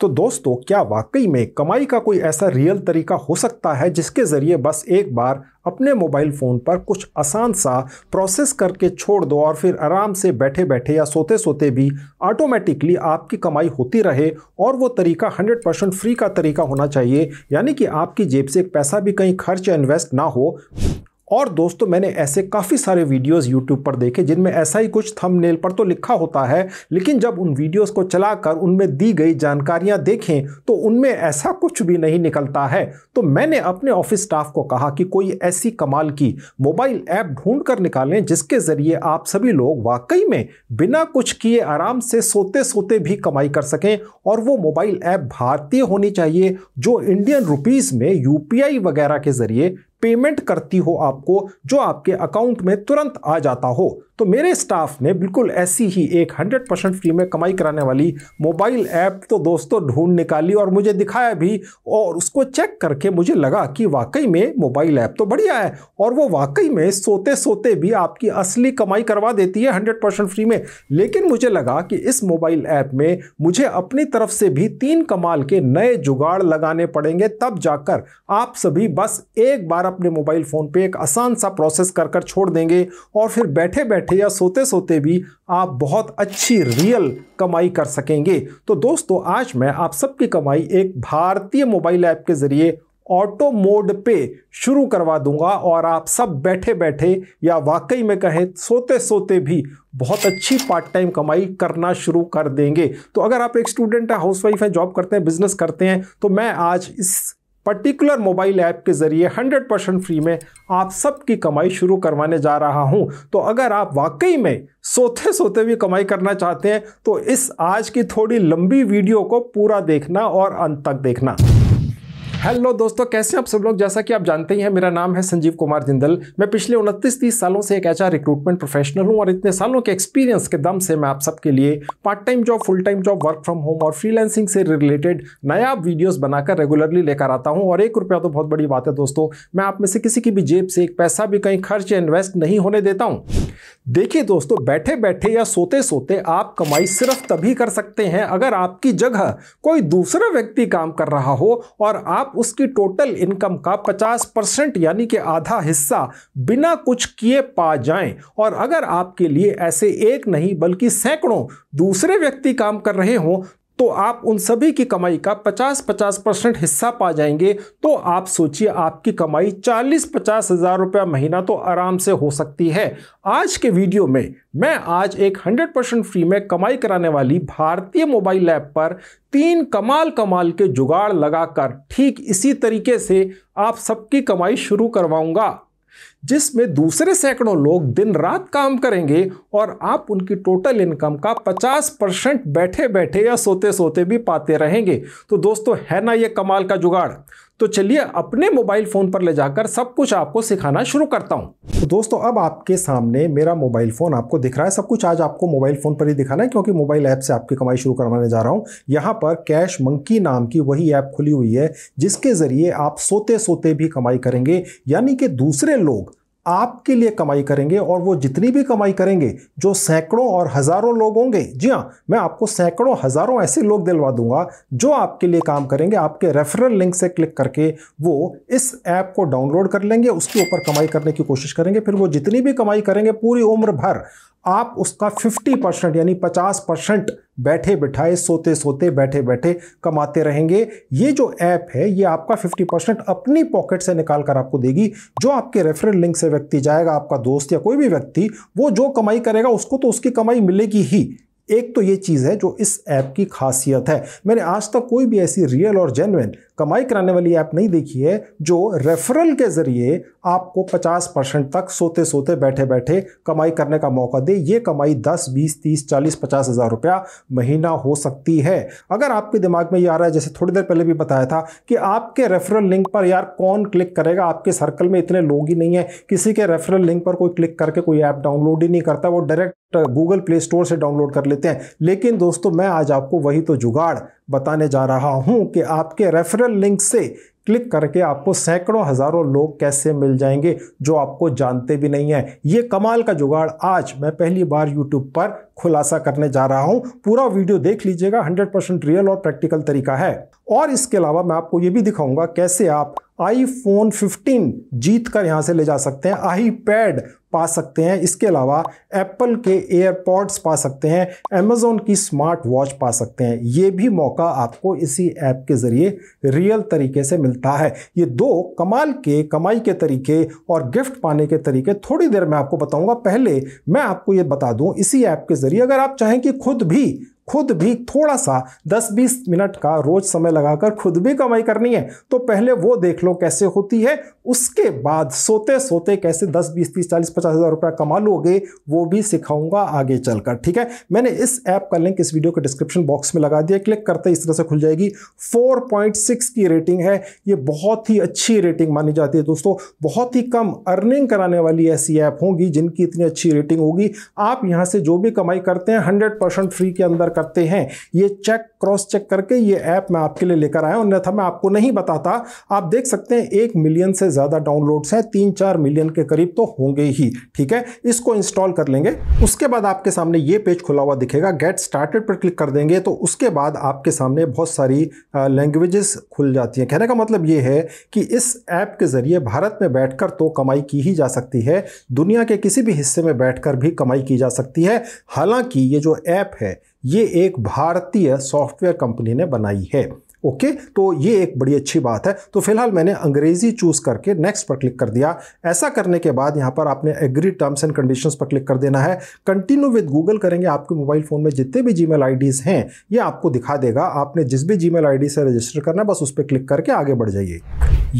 तो दोस्तों क्या वाकई में कमाई का कोई ऐसा रियल तरीका हो सकता है जिसके ज़रिए बस एक बार अपने मोबाइल फ़ोन पर कुछ आसान सा प्रोसेस करके छोड़ दो और फिर आराम से बैठे बैठे या सोते सोते भी ऑटोमेटिकली आपकी कमाई होती रहे और वो तरीका 100 परसेंट फ्री का तरीका होना चाहिए यानी कि आपकी जेब से पैसा भी कहीं खर्च इन्वेस्ट ना हो और दोस्तों मैंने ऐसे काफ़ी सारे वीडियोस यूट्यूब पर देखे जिनमें ऐसा ही कुछ थंबनेल पर तो लिखा होता है लेकिन जब उन वीडियोस को चलाकर उनमें दी गई जानकारियां देखें तो उनमें ऐसा कुछ भी नहीं निकलता है तो मैंने अपने ऑफिस स्टाफ को कहा कि कोई ऐसी कमाल की मोबाइल ऐप ढूंढ कर निकालें जिसके ज़रिए आप सभी लोग वाकई में बिना कुछ किए आराम से सोते सोते भी कमाई कर सकें और वो मोबाइल ऐप भारतीय होनी चाहिए जो इंडियन रुपीज़ में यू वगैरह के ज़रिए पेमेंट करती हो आपको जो आपके अकाउंट में तुरंत आ जाता हो तो मेरे स्टाफ ने बिल्कुल ऐसी ही एक हंड्रेड परसेंट फ्री में कमाई कराने वाली मोबाइल ऐप तो दोस्तों ढूंढ निकाली और मुझे दिखाया भी और उसको चेक करके मुझे लगा कि वाकई में मोबाइल ऐप तो बढ़िया है और वो वाकई में सोते सोते भी आपकी असली कमाई करवा देती है हंड्रेड परसेंट फ्री में लेकिन मुझे लगा कि इस मोबाइल ऐप में मुझे अपनी तरफ से भी तीन कमाल के नए जुगाड़ लगाने पड़ेंगे तब जाकर आप सभी बस एक बार अपने मोबाइल फ़ोन पे एक आसान सा प्रोसेस कर कर छोड़ देंगे और फिर बैठे बैठे बैठे या सोते सोते भी आप बहुत अच्छी रियल कमाई कर सकेंगे तो दोस्तों आज मैं आप सबकी कमाई एक भारतीय मोबाइल ऐप के ज़रिए ऑटो मोड पे शुरू करवा दूंगा और आप सब बैठे बैठे या वाकई में कहें सोते सोते भी बहुत अच्छी पार्ट टाइम कमाई करना शुरू कर देंगे तो अगर आप एक स्टूडेंट है हाउसवाइफ हैं जॉब करते हैं बिजनेस करते हैं तो मैं आज इस पर्टिकुलर मोबाइल ऐप के ज़रिए 100 परसेंट फ्री में आप सबकी कमाई शुरू करवाने जा रहा हूं तो अगर आप वाकई में सोते सोते भी कमाई करना चाहते हैं तो इस आज की थोड़ी लंबी वीडियो को पूरा देखना और अंत तक देखना हेलो दोस्तों कैसे आप सब लोग जैसा कि आप जानते ही हैं मेरा नाम है संजीव कुमार जिंदल मैं पिछले उनतीस तीस सालों से एक एच रिक्रूटमेंट प्रोफेशनल हूं और इतने सालों के एक्सपीरियंस के दम से मैं आप सबके लिए part time job full time job work from home और फ्रीलैंसिंग से रिलेटेड नया वीडियोज़ बनाकर रेगुलरली लेकर आता हूँ और एक रुपया तो बहुत बड़ी बात है दोस्तों मैं आप में से किसी की भी जेब से एक पैसा भी कहीं खर्च या इन्वेस्ट नहीं होने देता हूँ देखिए दोस्तों बैठे बैठे या सोते सोते आप कमाई सिर्फ तभी कर सकते हैं अगर आपकी जगह कोई दूसरा व्यक्ति काम कर रहा हो और आप उसकी टोटल इनकम का 50 परसेंट यानी कि आधा हिस्सा बिना कुछ किए पा जाएं और अगर आपके लिए ऐसे एक नहीं बल्कि सैकड़ों दूसरे व्यक्ति काम कर रहे हों तो आप उन सभी की कमाई का 50-50 परसेंट हिस्सा पा जाएंगे तो आप सोचिए आपकी कमाई 40 पचास हज़ार रुपया महीना तो आराम से हो सकती है आज के वीडियो में मैं आज एक 100 परसेंट फ्री में कमाई कराने वाली भारतीय मोबाइल ऐप पर तीन कमाल कमाल के जुगाड़ लगाकर ठीक इसी तरीके से आप सबकी कमाई शुरू करवाऊंगा जिसमें दूसरे सैकड़ों लोग दिन रात काम करेंगे और आप उनकी टोटल इनकम का 50 परसेंट बैठे बैठे या सोते सोते भी पाते रहेंगे तो दोस्तों है ना ये कमाल का जुगाड़ तो चलिए अपने मोबाइल फ़ोन पर ले जाकर सब कुछ आपको सिखाना शुरू करता हूँ तो दोस्तों अब आपके सामने मेरा मोबाइल फ़ोन आपको दिख रहा है सब कुछ आज आपको मोबाइल फ़ोन पर ही दिखाना है क्योंकि मोबाइल ऐप से आपकी कमाई शुरू करवाने जा रहा हूँ यहाँ पर कैश मंकी नाम की वही ऐप खुली हुई है जिसके ज़रिए आप सोते सोते भी कमाई करेंगे यानी कि दूसरे लोग आपके लिए कमाई करेंगे और वो जितनी भी कमाई करेंगे जो सैकड़ों और हज़ारों लोग होंगे जी हाँ मैं आपको सैकड़ों हज़ारों ऐसे लोग दिलवा दूंगा जो आपके लिए काम करेंगे आपके रेफरल लिंक से क्लिक करके वो इस ऐप को डाउनलोड कर लेंगे उसके ऊपर कमाई करने की कोशिश करेंगे फिर वो जितनी भी कमाई करेंगे पूरी उम्र भर आप उसका 50 परसेंट यानी 50 परसेंट बैठे बिठाए सोते सोते बैठे बैठे कमाते रहेंगे ये जो ऐप है ये आपका 50 परसेंट अपनी पॉकेट से निकाल कर आपको देगी जो आपके रेफरल लिंक से व्यक्ति जाएगा आपका दोस्त या कोई भी व्यक्ति वो जो कमाई करेगा उसको तो उसकी कमाई मिलेगी ही एक तो ये चीज़ है जो इस ऐप की खासियत है मैंने आज तक कोई भी ऐसी रियल और जेनविन कमाई कराने वाली ऐप नहीं देखी है जो रेफरल के ज़रिए आपको 50 परसेंट तक सोते सोते बैठे बैठे कमाई करने का मौका दे ये कमाई 10, 20, 30, 40, पचास हज़ार रुपया महीना हो सकती है अगर आपके दिमाग में ये आ रहा है जैसे थोड़ी देर पहले भी बताया था कि आपके रेफरल लिंक पर यार कौन क्लिक करेगा आपके सर्कल में इतने लोग ही नहीं है किसी के रेफरल लिंक पर कोई क्लिक करके कोई ऐप डाउनलोड ही नहीं करता वो डायरेक्ट गूगल प्ले स्टोर से डाउनलोड कर लेते हैं लेकिन दोस्तों मैं आज आपको वही तो जुगाड़ बताने जा रहा हूँ कि आपके रेफरल लिंक से क्लिक करके आपको सैकड़ों हज़ारों लोग कैसे मिल जाएंगे जो आपको जानते भी नहीं हैं ये कमाल का जुगाड़ आज मैं पहली बार यूट्यूब पर खुलासा करने जा रहा हूं पूरा वीडियो देख लीजिएगा 100 परसेंट रियल और प्रैक्टिकल तरीका है और इसके अलावा मैं आपको ये भी दिखाऊंगा कैसे आप आई फोन फिफ्टीन जीत कर यहाँ से ले जा सकते हैं आई पैड पा सकते हैं इसके अलावा एप्पल के एयरपॉड्स पा सकते हैं अमेज़ोन की स्मार्ट वॉच पा सकते हैं ये भी मौका आपको इसी ऐप के ज़रिए रियल तरीके से मिलता है ये दो कमाल के कमाई के तरीके और गिफ्ट पाने के तरीके थोड़ी देर में आपको बताऊंगा पहले मैं आपको ये बता दूं इसी ऐप के ज़रिए अगर आप चाहें कि खुद भी खुद भी थोड़ा सा 10-20 मिनट का रोज समय लगाकर खुद भी कमाई करनी है तो पहले वो देख लो कैसे होती है उसके बाद सोते सोते कैसे 10 20 30 40 पचास हज़ार रुपया कमा लोगे वो भी सिखाऊंगा आगे चलकर ठीक है मैंने इस ऐप का लिंक इस वीडियो के डिस्क्रिप्शन बॉक्स में लगा दिया क्लिक करते इस तरह से खुल जाएगी फोर की रेटिंग है ये बहुत ही अच्छी रेटिंग मानी जाती है दोस्तों बहुत ही कम अर्निंग कराने वाली ऐसी ऐप होंगी जिनकी इतनी अच्छी रेटिंग होगी आप यहाँ से जो भी कमाई करते हैं हंड्रेड फ्री के अंदर करते हैं ये चेक क्रॉस चेक करके ये ऐप मैं आपके लिए लेकर आया हूँ अन्यथा मैं आपको नहीं बताता आप देख सकते हैं एक मिलियन से ज़्यादा डाउनलोड्स हैं तीन चार मिलियन के करीब तो होंगे ही ठीक है इसको इंस्टॉल कर लेंगे उसके बाद आपके सामने ये पेज खुला हुआ दिखेगा गेट स्टार्टेड पर क्लिक कर देंगे तो उसके बाद आपके सामने बहुत सारी लैंग्वेजेस खुल जाती हैं कहने का मतलब ये है कि इस ऐप के ज़रिए भारत में बैठकर तो कमाई की ही जा सकती है दुनिया के किसी भी हिस्से में बैठकर भी कमाई की जा सकती है हालांकि ये जो ऐप है ये एक भारतीय सॉफ्टवेयर कंपनी ने बनाई है ओके तो ये एक बड़ी अच्छी बात है तो फिलहाल मैंने अंग्रेजी चूज़ करके नेक्स्ट पर क्लिक कर दिया ऐसा करने के बाद यहाँ पर आपने एग्री टर्म्स एंड कंडीशंस पर क्लिक कर देना है कंटिन्यू विद गूगल करेंगे आपके मोबाइल फ़ोन में जितने भी जी मेल हैं ये आपको दिखा देगा आपने जिस भी जी मेल से रजिस्टर करना है बस उस पर क्लिक करके आगे बढ़ जाइए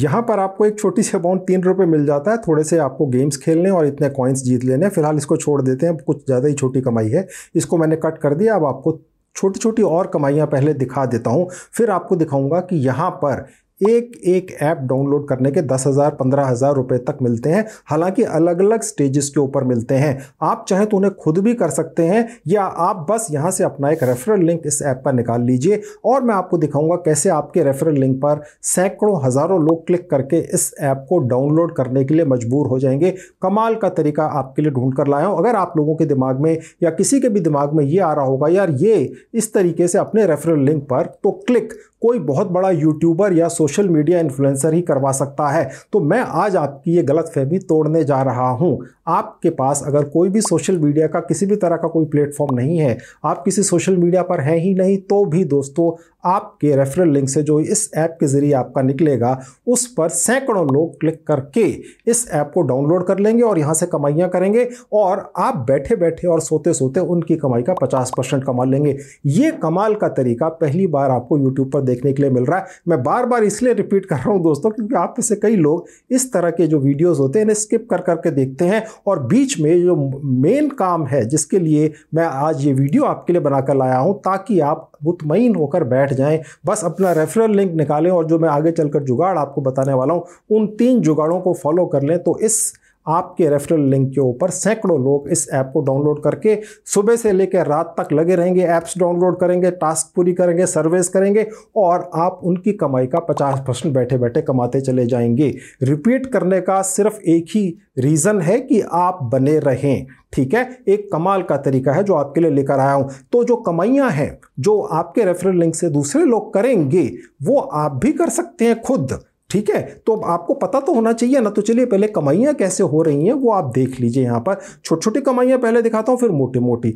यहाँ पर आपको एक छोटी सी अमाउंट तीन रुपये मिल जाता है थोड़े से आपको गेम्स खेलने और इतने कॉइन्स जीत लेने फिलहाल इसको छोड़ देते हैं कुछ ज़्यादा ही छोटी कमाई है इसको मैंने कट कर दिया अब आपको छोटी छोटी और कमाइयाँ पहले दिखा देता हूँ फिर आपको दिखाऊंगा कि यहाँ पर एक एक ऐप डाउनलोड करने के दस हज़ार पंद्रह हज़ार रुपये तक मिलते हैं हालांकि अलग अलग स्टेजेस के ऊपर मिलते हैं आप चाहे तो उन्हें खुद भी कर सकते हैं या आप बस यहाँ से अपना एक रेफरल लिंक इस ऐप पर निकाल लीजिए और मैं आपको दिखाऊंगा कैसे आपके रेफरल लिंक पर सैकड़ों हज़ारों लोग क्लिक करके इस ऐप को डाउनलोड करने के लिए मजबूर हो जाएंगे कमाल का तरीका आपके लिए ढूंढ कर लाया हूँ अगर आप लोगों के दिमाग में या किसी के भी दिमाग में ये आ रहा होगा यार ये इस तरीके से अपने रेफरल लिंक पर तो क्लिक कोई बहुत बड़ा यूट्यूबर या सोशल मीडिया इन्फ्लुएंसर ही करवा सकता है तो मैं आज आपकी ये गलत फहमी तोड़ने जा रहा हूँ आपके पास अगर कोई भी सोशल मीडिया का किसी भी तरह का कोई प्लेटफॉर्म नहीं है आप किसी सोशल मीडिया पर हैं ही नहीं तो भी दोस्तों आपके रेफरल लिंक से जो इस ऐप के ज़रिए आपका निकलेगा उस पर सैकड़ों लोग क्लिक करके इस ऐप को डाउनलोड कर लेंगे और यहाँ से कमाइयाँ करेंगे और आप बैठे बैठे और सोते सोते उनकी कमाई का पचास परसेंट कमा लेंगे ये कमाल का तरीका पहली बार आपको यूट्यूब पर देखने के लिए मिल रहा है मैं बार बार इसलिए रिपीट कर रहा हूँ दोस्तों क्योंकि आप में से कई लोग इस तरह के जो वीडियोज़ होते हैं इन्हें स्किप कर करके देखते हैं और बीच में जो मेन काम है जिसके लिए मैं आज ये वीडियो आपके लिए बनाकर लाया हूँ ताकि आप मुतमिन होकर बैठ जाएं बस अपना रेफरल लिंक निकालें और जो मैं आगे चलकर जुगाड़ आपको बताने वाला हूँ उन तीन जुगाड़ों को फॉलो कर लें तो इस आपके रेफरल लिंक के ऊपर सैकड़ों लोग इस ऐप को डाउनलोड करके सुबह से लेकर रात तक लगे रहेंगे ऐप्स डाउनलोड करेंगे टास्क पूरी करेंगे सर्वेस करेंगे और आप उनकी कमाई का 50 परसेंट बैठे बैठे कमाते चले जाएंगे रिपीट करने का सिर्फ एक ही रीज़न है कि आप बने रहें ठीक है एक कमाल का तरीका है जो आपके लिए लेकर आया हूँ तो जो कमाइयाँ हैं जो आपके रेफरल लिंक से दूसरे लोग करेंगे वो आप भी कर सकते हैं खुद ठीक है तो आपको पता तो होना चाहिए ना तो चलिए पहले कमाइयाँ कैसे हो रही हैं वो आप देख लीजिए यहाँ पर छोटी छोटी कमाइयाँ पहले दिखाता हूँ फिर मोटी मोटी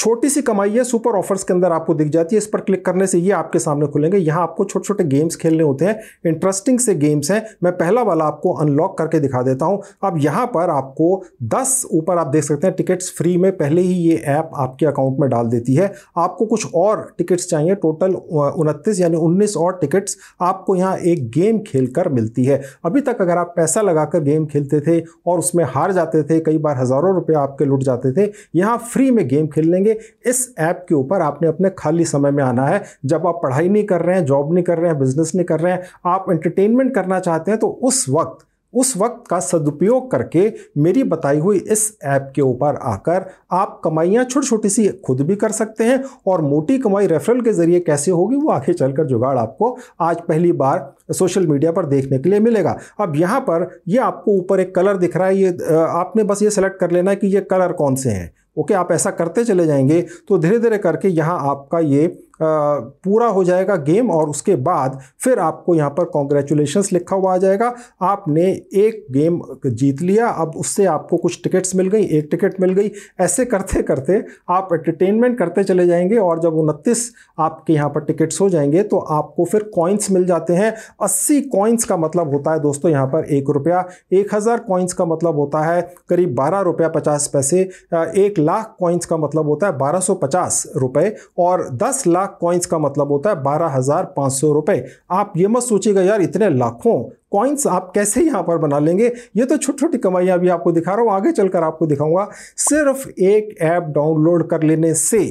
छोटी सी कमाई है सुपर ऑफर्स के अंदर आपको दिख जाती है इस पर क्लिक करने से ये आपके सामने खुलेंगे यहाँ आपको छोटे छोटे गेम्स खेलने होते हैं इंटरेस्टिंग से गेम्स हैं मैं पहला वाला आपको अनलॉक करके दिखा देता हूँ अब यहाँ पर आपको 10 ऊपर आप देख सकते हैं टिकट्स फ्री में पहले ही ये ऐप आपके अकाउंट में डाल देती है आपको कुछ और टिकट्स चाहिए टोटल उनतीस यानी उन्नीस और टिकट्स आपको यहाँ एक गेम खेल कर मिलती है अभी तक अगर आप पैसा लगाकर गेम खेलते थे और उसमें हार जाते थे कई बार हज़ारों रुपये आपके लुट जाते थे यहाँ फ्री में गेम खेल लेंगे जाएंगे इस ऐप के ऊपर आपने अपने खाली समय में आना है जब आप पढ़ाई नहीं कर रहे हैं जॉब नहीं कर रहे हैं बिजनेस नहीं कर रहे हैं आप एंटरटेनमेंट करना चाहते हैं तो उस वक्त उस वक्त का सदुपयोग करके मेरी बताई हुई इस ऐप के ऊपर आकर आप कमाइयाँ छोटी छोटी सी खुद भी कर सकते हैं और मोटी कमाई रेफरल के ज़रिए कैसे होगी वो आगे चलकर जुगाड़ आपको आज पहली बार सोशल मीडिया पर देखने के लिए मिलेगा अब यहाँ पर ये यह आपको ऊपर एक कलर दिख रहा है ये आपने बस ये सेलेक्ट कर लेना है कि ये कलर कौन से हैं ओके आप ऐसा करते चले जाएंगे तो धीरे धीरे करके यहाँ आपका ये पूरा हो जाएगा गेम और उसके बाद फिर आपको यहाँ पर कॉन्ग्रेचुलेशन लिखा हुआ आ जाएगा आपने एक गेम जीत लिया अब उससे आपको कुछ टिकट्स मिल गई एक टिकट मिल गई ऐसे करते करते आप एंटरटेनमेंट करते चले जाएंगे और जब उनतीस आपके यहाँ पर टिकट्स हो जाएंगे तो आपको फिर कॉइन्स मिल जाते हैं अस्सी कॉइन्स का मतलब होता है दोस्तों यहाँ पर एक रुपया एक हज़ार कॉइन्स का मतलब होता है करीब बारह रुपया पचास पैसे एक लाख कॉइन्स का मतलब होता है बारह सौ पचास रुपये और दस लाख लाख कॉइन्स का मतलब होता है बारह हज़ार पाँच सौ रुपये आप ये मत सोचिएगा यार इतने लाखों कॉइन्स आप कैसे यहाँ पर बना लेंगे ये तो छोटी छोटी कमाइयाँ भी आपको दिखा रहा हूँ आगे चलकर आपको दिखाऊंगा सिर्फ एक ऐप डाउनलोड कर लेने से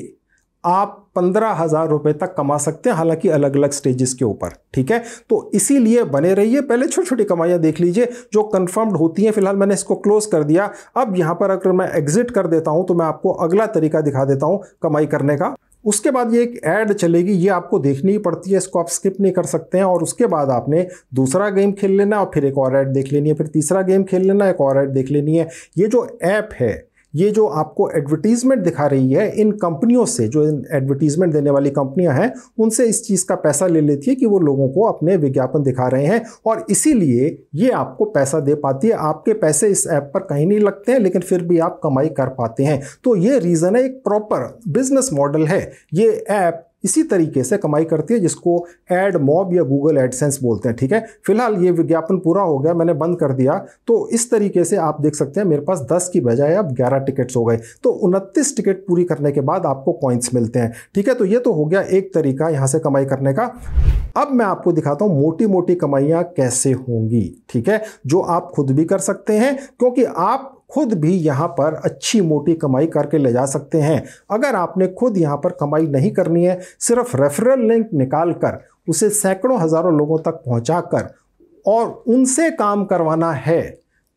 आप पंद्रह हज़ार रुपये तक कमा सकते हैं हालांकि अलग अलग स्टेजेस के ऊपर ठीक है तो इसीलिए बने रहिए पहले छोटी छोटी कमाइयाँ देख लीजिए जो कन्फर्म्ड होती हैं फिलहाल मैंने इसको क्लोज कर दिया अब यहाँ पर अगर मैं एग्जिट कर देता हूँ तो मैं आपको अगला तरीका दिखा देता हूँ कमाई करने का उसके बाद ये एक ऐड चलेगी ये आपको देखनी ही पड़ती है इसको आप स्किप नहीं कर सकते हैं और उसके बाद आपने दूसरा गेम खेल लेना और फिर एक और ऐड देख लेनी है फिर तीसरा गेम खेल लेना एक और ऐड देख लेनी है ये जो ऐप है ये जो आपको एडवर्टीज़मेंट दिखा रही है इन कंपनियों से जो इन एडवर्टीज़मेंट देने वाली कंपनियां हैं उनसे इस चीज़ का पैसा ले लेती है कि वो लोगों को अपने विज्ञापन दिखा रहे हैं और इसीलिए ये आपको पैसा दे पाती है आपके पैसे इस ऐप पर कहीं नहीं लगते हैं लेकिन फिर भी आप कमाई कर पाते हैं तो ये रीज़न है एक प्रॉपर बिजनेस मॉडल है ये ऐप इसी तरीके से कमाई करती है जिसको एड मॉब या गूगल एडसेंस बोलते हैं ठीक है फिलहाल ये विज्ञापन पूरा हो गया मैंने बंद कर दिया तो इस तरीके से आप देख सकते हैं मेरे पास 10 की बजाय अब 11 टिकट्स हो गए तो उनतीस टिकट पूरी करने के बाद आपको कॉइन्स मिलते हैं ठीक है तो ये तो हो गया एक तरीका यहाँ से कमाई करने का अब मैं आपको दिखाता हूँ मोटी मोटी कमाइयाँ कैसे होंगी ठीक है जो आप खुद भी कर सकते हैं क्योंकि आप खुद भी यहाँ पर अच्छी मोटी कमाई करके ले जा सकते हैं अगर आपने खुद यहाँ पर कमाई नहीं करनी है सिर्फ रेफरल लिंक निकाल कर उसे सैकड़ों हज़ारों लोगों तक पहुँचा कर और उनसे काम करवाना है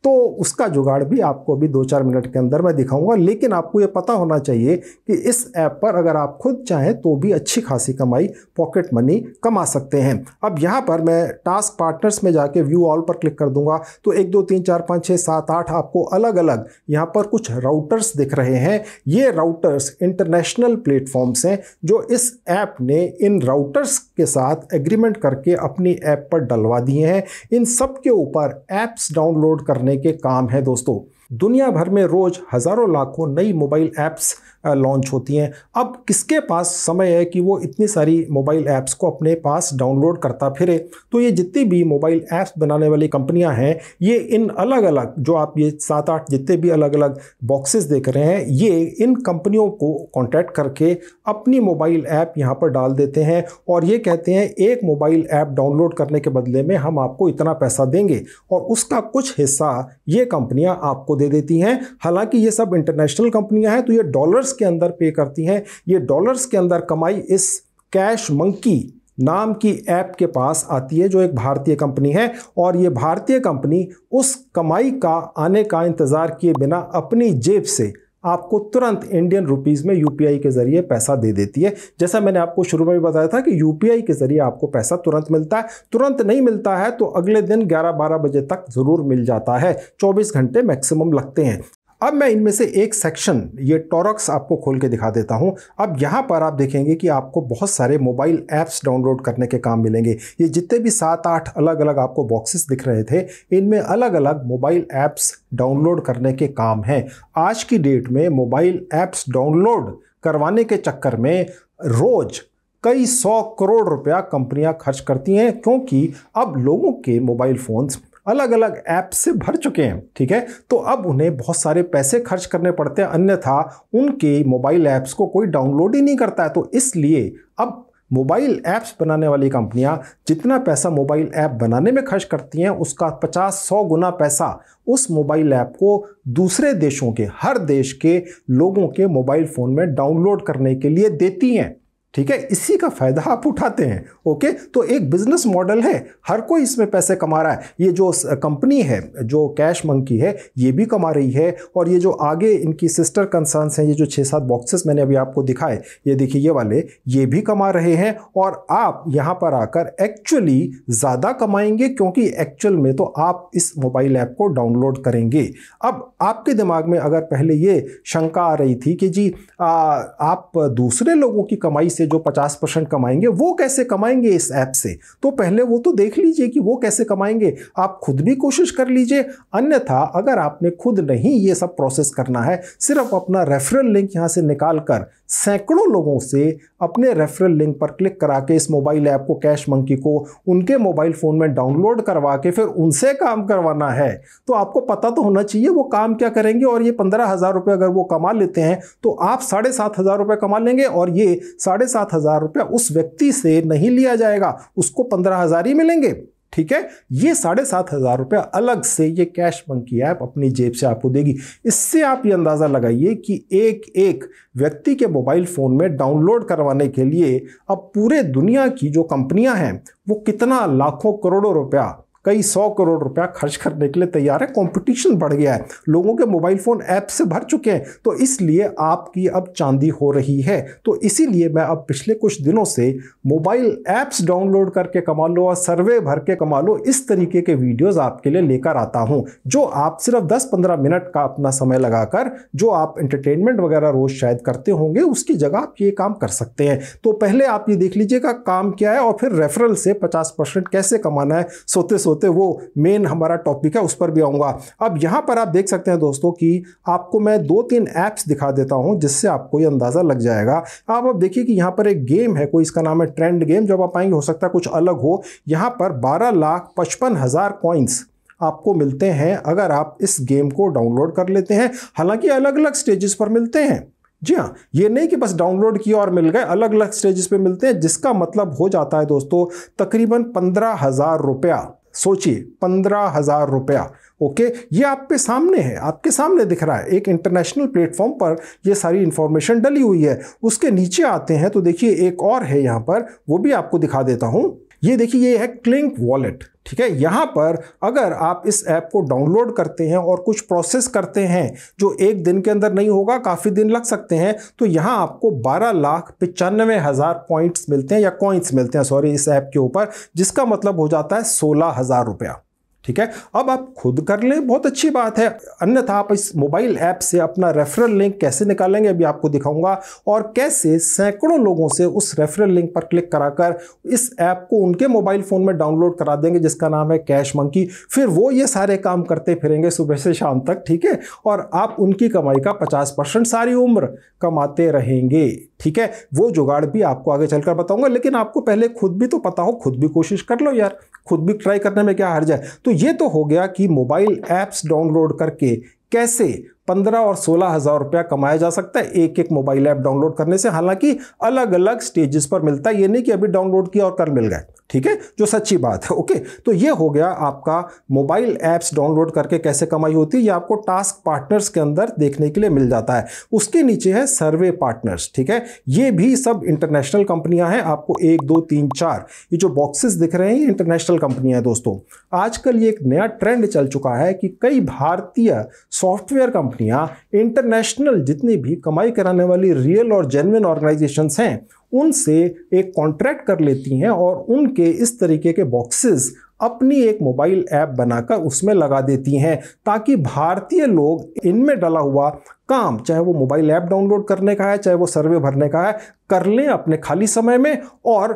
तो उसका जुगाड़ भी आपको अभी दो चार मिनट के अंदर मैं दिखाऊंगा लेकिन आपको ये पता होना चाहिए कि इस ऐप पर अगर आप खुद चाहें तो भी अच्छी खासी कमाई पॉकेट मनी कमा सकते हैं अब यहाँ पर मैं टास्क पार्टनर्स में जाके व्यू ऑल पर क्लिक कर दूंगा तो एक दो तीन चार पाँच छः सात आठ आपको अलग अलग यहाँ पर कुछ राउटर्स दिख रहे हैं ये राउटर्स इंटरनेशनल प्लेटफॉर्म्स हैं जो इस ऐप ने इन राउटर्स के साथ एग्रीमेंट करके अपनी ऐप पर डलवा दिए हैं इन सब के ऊपर ऐप्स डाउनलोड करने के काम है दोस्तों दुनिया भर में रोज हजारों लाखों नई मोबाइल ऐप्स लॉन्च होती हैं अब किसके पास समय है कि वो इतनी सारी मोबाइल ऐप्स को अपने पास डाउनलोड करता फिरे तो ये जितनी भी मोबाइल ऐप्स बनाने वाली कंपनियां हैं ये इन अलग अलग जो आप ये सात आठ जितने भी अलग अलग बॉक्सेस देख रहे हैं ये इन कंपनियों को कॉन्टैक्ट करके अपनी मोबाइल ऐप यहाँ पर डाल देते हैं और ये कहते हैं एक मोबाइल ऐप डाउनलोड करने के बदले में हम आपको इतना पैसा देंगे और उसका कुछ हिस्सा ये कंपनियाँ आपको दे देती हैं हालांकि ये सब इंटरनेशनल कंपनियाँ हैं तो ये डॉलर्स डॉलर्स के अंदर पे करती हैं ये डॉलर्स के अंदर कमाई इस कैश मंकी नाम की ऐप के पास आती है जो एक भारतीय कंपनी है और ये भारतीय कंपनी उस कमाई का आने का इंतज़ार किए बिना अपनी जेब से आपको तुरंत इंडियन रुपीस में यूपीआई के ज़रिए पैसा दे देती है जैसा मैंने आपको शुरू में भी बताया था कि यूपीआई के ज़रिए आपको पैसा तुरंत मिलता है तुरंत नहीं मिलता है तो अगले दिन 11-12 बजे तक ज़रूर मिल जाता है 24 घंटे मैक्सिमम लगते हैं अब मैं इनमें से एक सेक्शन ये टोरक्स आपको खोल के दिखा देता हूँ अब यहाँ पर आप देखेंगे कि आपको बहुत सारे मोबाइल ऐप्स डाउनलोड करने के काम मिलेंगे ये जितने भी सात आठ अलग अलग आपको बॉक्सेस दिख रहे थे इनमें अलग अलग मोबाइल ऐप्स डाउनलोड करने के काम हैं आज की डेट में मोबाइल ऐप्स डाउनलोड करवाने के चक्कर में रोज़ कई सौ करोड़ रुपया कंपनियां खर्च करती हैं क्योंकि अब लोगों के मोबाइल फ़ोन्स अलग अलग ऐप से भर चुके हैं ठीक है तो अब उन्हें बहुत सारे पैसे खर्च करने पड़ते हैं अन्यथा उनके मोबाइल ऐप्स को कोई डाउनलोड ही नहीं करता है तो इसलिए अब मोबाइल ऐप्स बनाने वाली कंपनियां जितना पैसा मोबाइल ऐप बनाने में खर्च करती हैं उसका 50-100 गुना पैसा उस मोबाइल ऐप को दूसरे देशों के हर देश के लोगों के मोबाइल फ़ोन में डाउनलोड करने के लिए देती हैं ठीक है इसी का फ़ायदा आप उठाते हैं ओके तो एक बिजनेस मॉडल है हर कोई इसमें पैसे कमा रहा है ये जो कंपनी है जो कैश मंकी है ये भी कमा रही है और ये जो आगे इनकी सिस्टर कंसर्न्स हैं ये जो छः सात बॉक्सेस मैंने अभी आपको दिखाए ये देखिए ये वाले ये भी कमा रहे हैं और आप यहाँ पर आकर एक्चुअली ज़्यादा कमाएंगे क्योंकि एक्चुअल में तो आप इस मोबाइल ऐप को डाउनलोड करेंगे अब आपके दिमाग में अगर पहले ये शंका आ रही थी कि जी आ, आप दूसरे लोगों की कमाई से से जो 50 परसेंट कमाएंगे वो कैसे कमाएंगे इस ऐप से तो पहले वो तो देख लीजिए कि वो कैसे कमाएंगे आप खुद भी कोशिश कर लीजिए अन्यथा अगर आपने खुद नहीं ये सब प्रोसेस करना है सिर्फ अपना रेफरल लिंक यहाँ से निकाल कर सैकड़ों लोगों से अपने रेफरल लिंक पर क्लिक करा के इस मोबाइल ऐप को कैश मंकी को उनके मोबाइल फ़ोन में डाउनलोड करवा के फिर उनसे काम करवाना है तो आपको पता तो होना चाहिए वो काम क्या करेंगे और ये पंद्रह हज़ार रुपये अगर वो कमा लेते हैं तो आप साढ़े सात हज़ार रुपये कमा लेंगे और ये साढ़े सात हज़ार रुपया उस व्यक्ति से नहीं लिया जाएगा उसको पंद्रह हज़ार ही मिलेंगे ठीक है ये साढ़े सात हज़ार रुपये अलग से ये कैश बंक की ऐप अपनी जेब से आपको देगी इससे आप ये अंदाज़ा लगाइए कि एक एक व्यक्ति के मोबाइल फ़ोन में डाउनलोड करवाने के लिए अब पूरे दुनिया की जो कंपनियां हैं वो कितना लाखों करोड़ों रुपया कई सौ करोड़ रुपया खर्च करने के लिए तैयार है कंपटीशन बढ़ गया है लोगों के मोबाइल फ़ोन ऐप से भर चुके हैं तो इसलिए आपकी अब चांदी हो रही है तो इसीलिए मैं अब पिछले कुछ दिनों से मोबाइल ऐप्स डाउनलोड करके कमा लो और सर्वे भर के कमा लो इस तरीके के वीडियोज़ आपके लिए लेकर आता हूँ जो आप सिर्फ दस पंद्रह मिनट का अपना समय लगाकर जो आप इंटरटेनमेंट वगैरह रोज़ शायद करते होंगे उसकी जगह आप ये काम कर सकते हैं तो पहले आप ये देख लीजिएगा काम क्या है और फिर रेफरल से पचास कैसे कमाना है सोते सोते होते वो मेन हमारा टॉपिक है उस पर भी आऊँगा अब यहाँ पर आप देख सकते हैं दोस्तों कि आपको मैं दो तीन ऐप्स दिखा देता हूँ जिससे आपको ये अंदाज़ा लग जाएगा आप अब देखिए कि यहाँ पर एक गेम है कोई इसका नाम है ट्रेंड गेम जब आप आएंगे हो सकता है कुछ अलग हो यहाँ पर बारह लाख पचपन हज़ार कॉइन्स आपको मिलते हैं अगर आप इस गेम को डाउनलोड कर लेते हैं हालांकि अलग अलग स्टेजेस पर मिलते हैं जी हाँ ये नहीं कि बस डाउनलोड किया और मिल गए अलग अलग स्टेजेस पे मिलते हैं जिसका मतलब हो जाता है दोस्तों तकरीबन पंद्रह हज़ार रुपया सोचिए पंद्रह हज़ार रुपया ओके ये आपके सामने है आपके सामने दिख रहा है एक इंटरनेशनल प्लेटफॉर्म पर ये सारी इंफॉर्मेशन डली हुई है उसके नीचे आते हैं तो देखिए एक और है यहाँ पर वो भी आपको दिखा देता हूँ ये देखिए ये है क्लिंक वॉलेट ठीक है यहाँ पर अगर आप इस ऐप को डाउनलोड करते हैं और कुछ प्रोसेस करते हैं जो एक दिन के अंदर नहीं होगा काफ़ी दिन लग सकते हैं तो यहाँ आपको बारह लाख पचानवे हज़ार पॉइंट्स मिलते हैं या कॉइंस मिलते हैं सॉरी इस ऐप के ऊपर जिसका मतलब हो जाता है सोलह हज़ार रुपया ठीक है अब आप खुद कर लें बहुत अच्छी बात है अन्यथा आप इस मोबाइल ऐप से अपना रेफरल लिंक कैसे निकालेंगे अभी आपको दिखाऊंगा और कैसे सैकड़ों लोगों से उस रेफरल लिंक पर क्लिक कराकर इस ऐप को उनके मोबाइल फ़ोन में डाउनलोड करा देंगे जिसका नाम है कैश मंकी फिर वो ये सारे काम करते फिरेंगे सुबह से शाम तक ठीक है और आप उनकी कमाई का पचास सारी उम्र कमाते रहेंगे ठीक है वो जुगाड़ भी आपको आगे चलकर बताऊंगा लेकिन आपको पहले खुद भी तो पता हो खुद भी कोशिश कर लो यार खुद भी ट्राई करने में क्या हर्ज है तो ये तो हो गया कि मोबाइल ऐप्स डाउनलोड करके कैसे पंद्रह और सोलह हज़ार रुपया कमाया जा सकता है एक एक मोबाइल ऐप डाउनलोड करने से हालांकि अलग अलग स्टेजेस पर मिलता है ये नहीं कि अभी डाउनलोड किया और कर मिल गए ठीक है जो सच्ची बात है ओके तो ये हो गया आपका मोबाइल ऐप्स डाउनलोड करके कैसे कमाई होती है ये आपको टास्क पार्टनर्स के अंदर देखने के लिए मिल जाता है उसके नीचे है सर्वे पार्टनर्स ठीक है ये भी सब इंटरनेशनल कंपनियां हैं आपको एक दो तीन चार ये जो बॉक्सेस दिख रहे हैं ये इंटरनेशनल कंपनियां हैं दोस्तों आजकल ये एक नया ट्रेंड चल चुका है कि कई भारतीय सॉफ्टवेयर कंपनी कंपनियां इंटरनेशनल जितनी भी कमाई कराने वाली रियल और जेनविन ऑर्गेनाइजेशन हैं उनसे एक कॉन्ट्रैक्ट कर लेती हैं और उनके इस तरीके के बॉक्सेस अपनी एक मोबाइल ऐप बनाकर उसमें लगा देती हैं ताकि भारतीय लोग इनमें डला हुआ काम चाहे वो मोबाइल ऐप डाउनलोड करने का है चाहे वो सर्वे भरने का है कर लें अपने खाली समय में और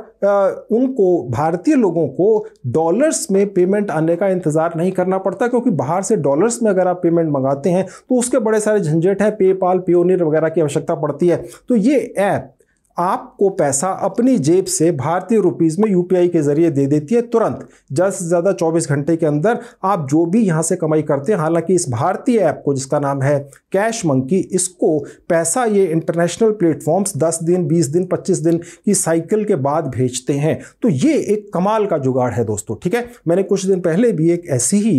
उनको भारतीय लोगों को डॉलर्स में पेमेंट आने का इंतज़ार नहीं करना पड़ता क्योंकि बाहर से डॉलर्स में अगर आप पेमेंट मंगाते हैं तो उसके बड़े सारे झंझट हैं पेपाल पीओनिर वगैरह की आवश्यकता पड़ती है तो ये ऐप आपको पैसा अपनी जेब से भारतीय रुपीज़ में यूपीआई के ज़रिए दे देती है तुरंत ज़्यादा से ज़्यादा 24 घंटे के अंदर आप जो भी यहाँ से कमाई करते हैं हालांकि इस भारतीय ऐप को जिसका नाम है कैश मंकी इसको पैसा ये इंटरनेशनल प्लेटफॉर्म्स 10 दिन 20 दिन 25 दिन की साइकिल के बाद भेजते हैं तो ये एक कमाल का जुगाड़ है दोस्तों ठीक है मैंने कुछ दिन पहले भी एक ऐसी ही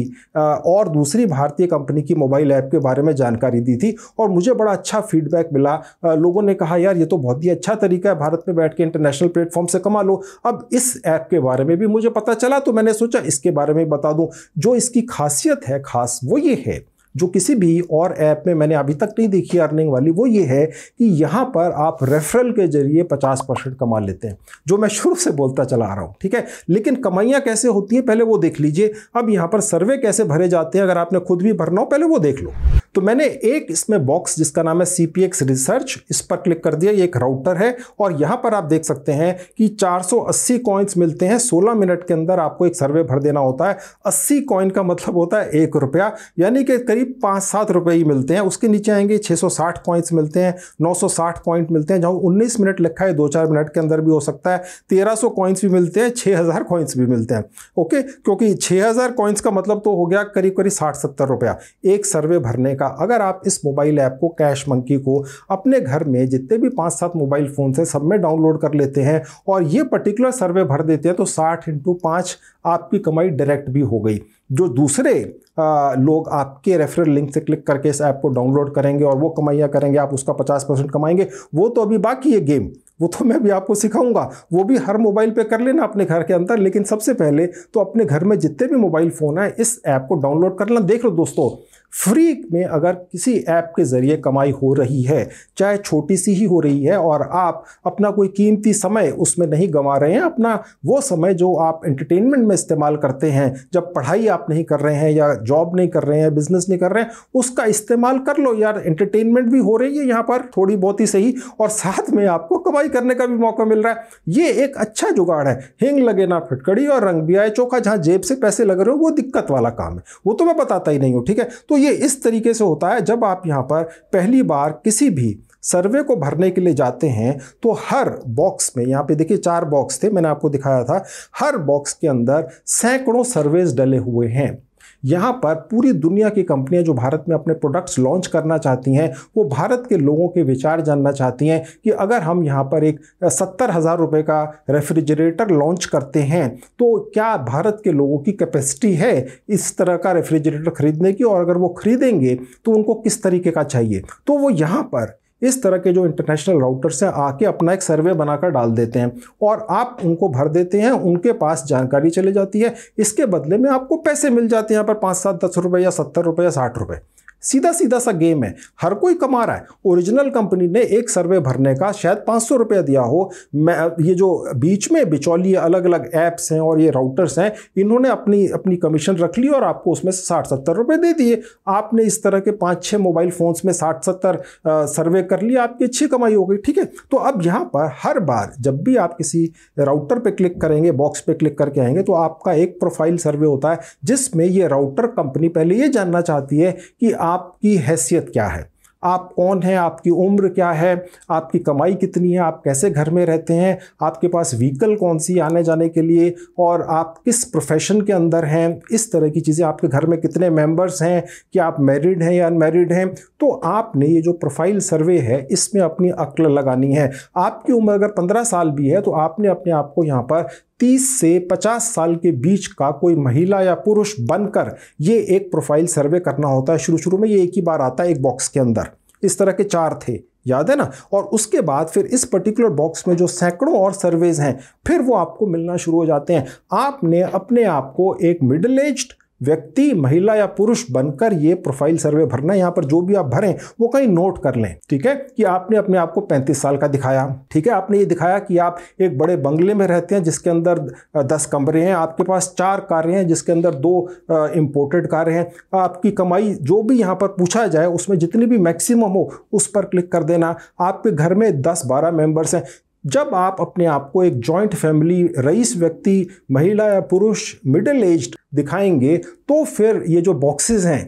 और दूसरी भारतीय कंपनी की मोबाइल ऐप के बारे में जानकारी दी थी और मुझे बड़ा अच्छा फीडबैक मिला लोगों ने कहा यार ये तो बहुत ही अच्छा तरीका है भारत में बैठ के इंटरनेशनल प्लेटफॉर्म से कमा लो अब इस ऐप के बारे में भी मुझे पता चला तो मैंने सोचा इसके बारे में बता दूं जो इसकी खासियत है खास वो ये है जो किसी भी और ऐप में मैंने अभी तक नहीं देखी अर्निंग वाली वो ये है कि यहाँ पर आप रेफरल के जरिए पचास परसेंट कमा लेते हैं जो मैं शुरू से बोलता चला आ रहा हूँ ठीक है लेकिन कमाइयाँ कैसे होती हैं पहले वो देख लीजिए अब यहाँ पर सर्वे कैसे भरे जाते हैं अगर आपने खुद भी भरना हो पहले वो देख लो तो मैंने एक इसमें बॉक्स जिसका नाम है सी पी एक्स रिसर्च इस पर क्लिक कर दिया ये एक राउटर है और यहाँ पर आप देख सकते हैं कि 480 कॉइन्स मिलते हैं 16 मिनट के अंदर आपको एक सर्वे भर देना होता है 80 कॉइन का मतलब होता है एक रुपया यानी कि करीब करीब पाँच सात रुपये ही मिलते हैं उसके नीचे आएंगे 660 पॉइंट्स मिलते हैं 960 पॉइंट मिलते हैं जहाँ 19 मिनट लिखा है दो चार मिनट के अंदर भी हो सकता है 1300 कॉइंस भी मिलते हैं 6000 कॉइंस भी मिलते हैं ओके क्योंकि 6000 कॉइंस का मतलब तो हो गया करीब करीब साठ सत्तर रुपया एक सर्वे भरने का अगर आप इस मोबाइल ऐप को कैश मंकी को अपने घर में जितने भी पाँच सात मोबाइल फ़ोन से सब में डाउनलोड कर लेते हैं और ये पर्टिकुलर सर्वे भर देते हैं तो साठ इंटू आपकी कमाई डायरेक्ट भी हो गई जो दूसरे आ, लोग आपके रेफरल लिंक से क्लिक करके इस ऐप को डाउनलोड करेंगे और वो कमाइयाँ करेंगे आप उसका पचास परसेंट कमाएंगे वो तो अभी बाकी है गेम वो तो मैं भी आपको सिखाऊंगा वो भी हर मोबाइल पे कर लेना अपने घर के अंदर लेकिन सबसे पहले तो अपने घर में जितने भी मोबाइल फ़ोन हैं इस ऐप को डाउनलोड कर लेना देख लो दोस्तों फ्री में अगर किसी ऐप के ज़रिए कमाई हो रही है चाहे छोटी सी ही हो रही है और आप अपना कोई कीमती समय उसमें नहीं गंवा रहे हैं अपना वो समय जो आप एंटरटेनमेंट में इस्तेमाल करते हैं जब पढ़ाई आप नहीं कर रहे हैं या जॉब नहीं कर रहे हैं बिज़नेस नहीं कर रहे हैं उसका इस्तेमाल कर लो यार एंटरटेनमेंट भी हो रही है यहाँ पर थोड़ी बहुत ही सही और साथ में आपको कमाई करने का भी मौका मिल रहा है ये एक अच्छा जुगाड़ है हिंग लगे ना फिटकड़ी और रंग भी आए चोखा जहाँ जेब से पैसे लग रहे हो वो दिक्कत वाला काम है वो तो मैं बताता ही नहीं हूँ ठीक है तो तो ये इस तरीके से होता है जब आप यहाँ पर पहली बार किसी भी सर्वे को भरने के लिए जाते हैं तो हर बॉक्स में यहाँ पे देखिए चार बॉक्स थे मैंने आपको दिखाया था हर बॉक्स के अंदर सैकड़ों सर्वेज डले हुए हैं यहाँ पर पूरी दुनिया की कंपनियाँ जो भारत में अपने प्रोडक्ट्स लॉन्च करना चाहती हैं वो भारत के लोगों के विचार जानना चाहती हैं कि अगर हम यहाँ पर एक सत्तर हज़ार रुपये का रेफ्रिजरेटर लॉन्च करते हैं तो क्या भारत के लोगों की कैपेसिटी है इस तरह का रेफ्रिजरेटर ख़रीदने की और अगर वो ख़रीदेंगे तो उनको किस तरीके का चाहिए तो वो यहाँ पर इस तरह के जो इंटरनेशनल राउटर्स हैं आके अपना एक सर्वे बनाकर डाल देते हैं और आप उनको भर देते हैं उनके पास जानकारी चली जाती है इसके बदले में आपको पैसे मिल जाते हैं यहाँ पर पाँच सात दस रुपये या सत्तर रुपये या साठ रुपये सीधा सीधा सा गेम है हर कोई कमा रहा है ओरिजिनल कंपनी ने एक सर्वे भरने का शायद पाँच सौ रुपया दिया हो मैं ये जो बीच में बिचौली अलग अलग ऐप्स हैं और ये राउटर्स हैं इन्होंने अपनी अपनी कमीशन रख ली और आपको उसमें से साठ सत्तर रुपये दे दिए आपने इस तरह के पाँच छः मोबाइल फ़ोन्स में साठ सत्तर सर्वे कर लिया आपकी अच्छी कमाई हो गई ठीक है तो अब यहाँ पर हर बार जब भी आप किसी राउटर पर क्लिक करेंगे बॉक्स पर क्लिक करके आएंगे तो आपका एक प्रोफाइल सर्वे होता है जिसमें ये राउटर कंपनी पहले ये जानना चाहती है कि आपकी हैसियत क्या है आप कौन हैं आपकी उम्र क्या है आपकी कमाई कितनी है आप कैसे घर में रहते हैं आपके पास व्हीकल कौन सी आने जाने के लिए और आप किस प्रोफेशन के अंदर हैं इस तरह की चीज़ें आपके घर में कितने मेंबर्स हैं कि आप मैरिड हैं या अनमैरिड हैं तो आपने ये जो प्रोफाइल सर्वे है इसमें अपनी अक्ल लगानी है आपकी उम्र अगर पंद्रह साल भी है तो आपने अपने आप को यहाँ पर तीस से पचास साल के बीच का कोई महिला या पुरुष बनकर ये एक प्रोफाइल सर्वे करना होता है शुरू शुरू में ये एक ही बार आता है एक बॉक्स के अंदर इस तरह के चार थे याद है ना और उसके बाद फिर इस पर्टिकुलर बॉक्स में जो सैकड़ों और सर्वेज हैं फिर वो आपको मिलना शुरू हो जाते हैं आपने अपने आप को एक मिडिल एज्ड व्यक्ति महिला या पुरुष बनकर ये प्रोफाइल सर्वे भरना यहाँ पर जो भी आप भरें वो कहीं नोट कर लें ठीक है कि आपने अपने आप को 35 साल का दिखाया ठीक है आपने ये दिखाया कि आप एक बड़े बंगले में रहते हैं जिसके अंदर 10 कमरे हैं आपके पास चार कारें हैं जिसके अंदर दो इम्पोर्टेड कारें हैं आपकी कमाई जो भी यहाँ पर पूछा जाए उसमें जितनी भी मैक्सिमम हो उस पर क्लिक कर देना आपके घर में दस बारह मेम्बर्स हैं जब आप अपने आप को एक जॉइंट फैमिली रईस व्यक्ति महिला या पुरुष मिडिल एज दिखाएंगे तो फिर ये जो बॉक्सेस हैं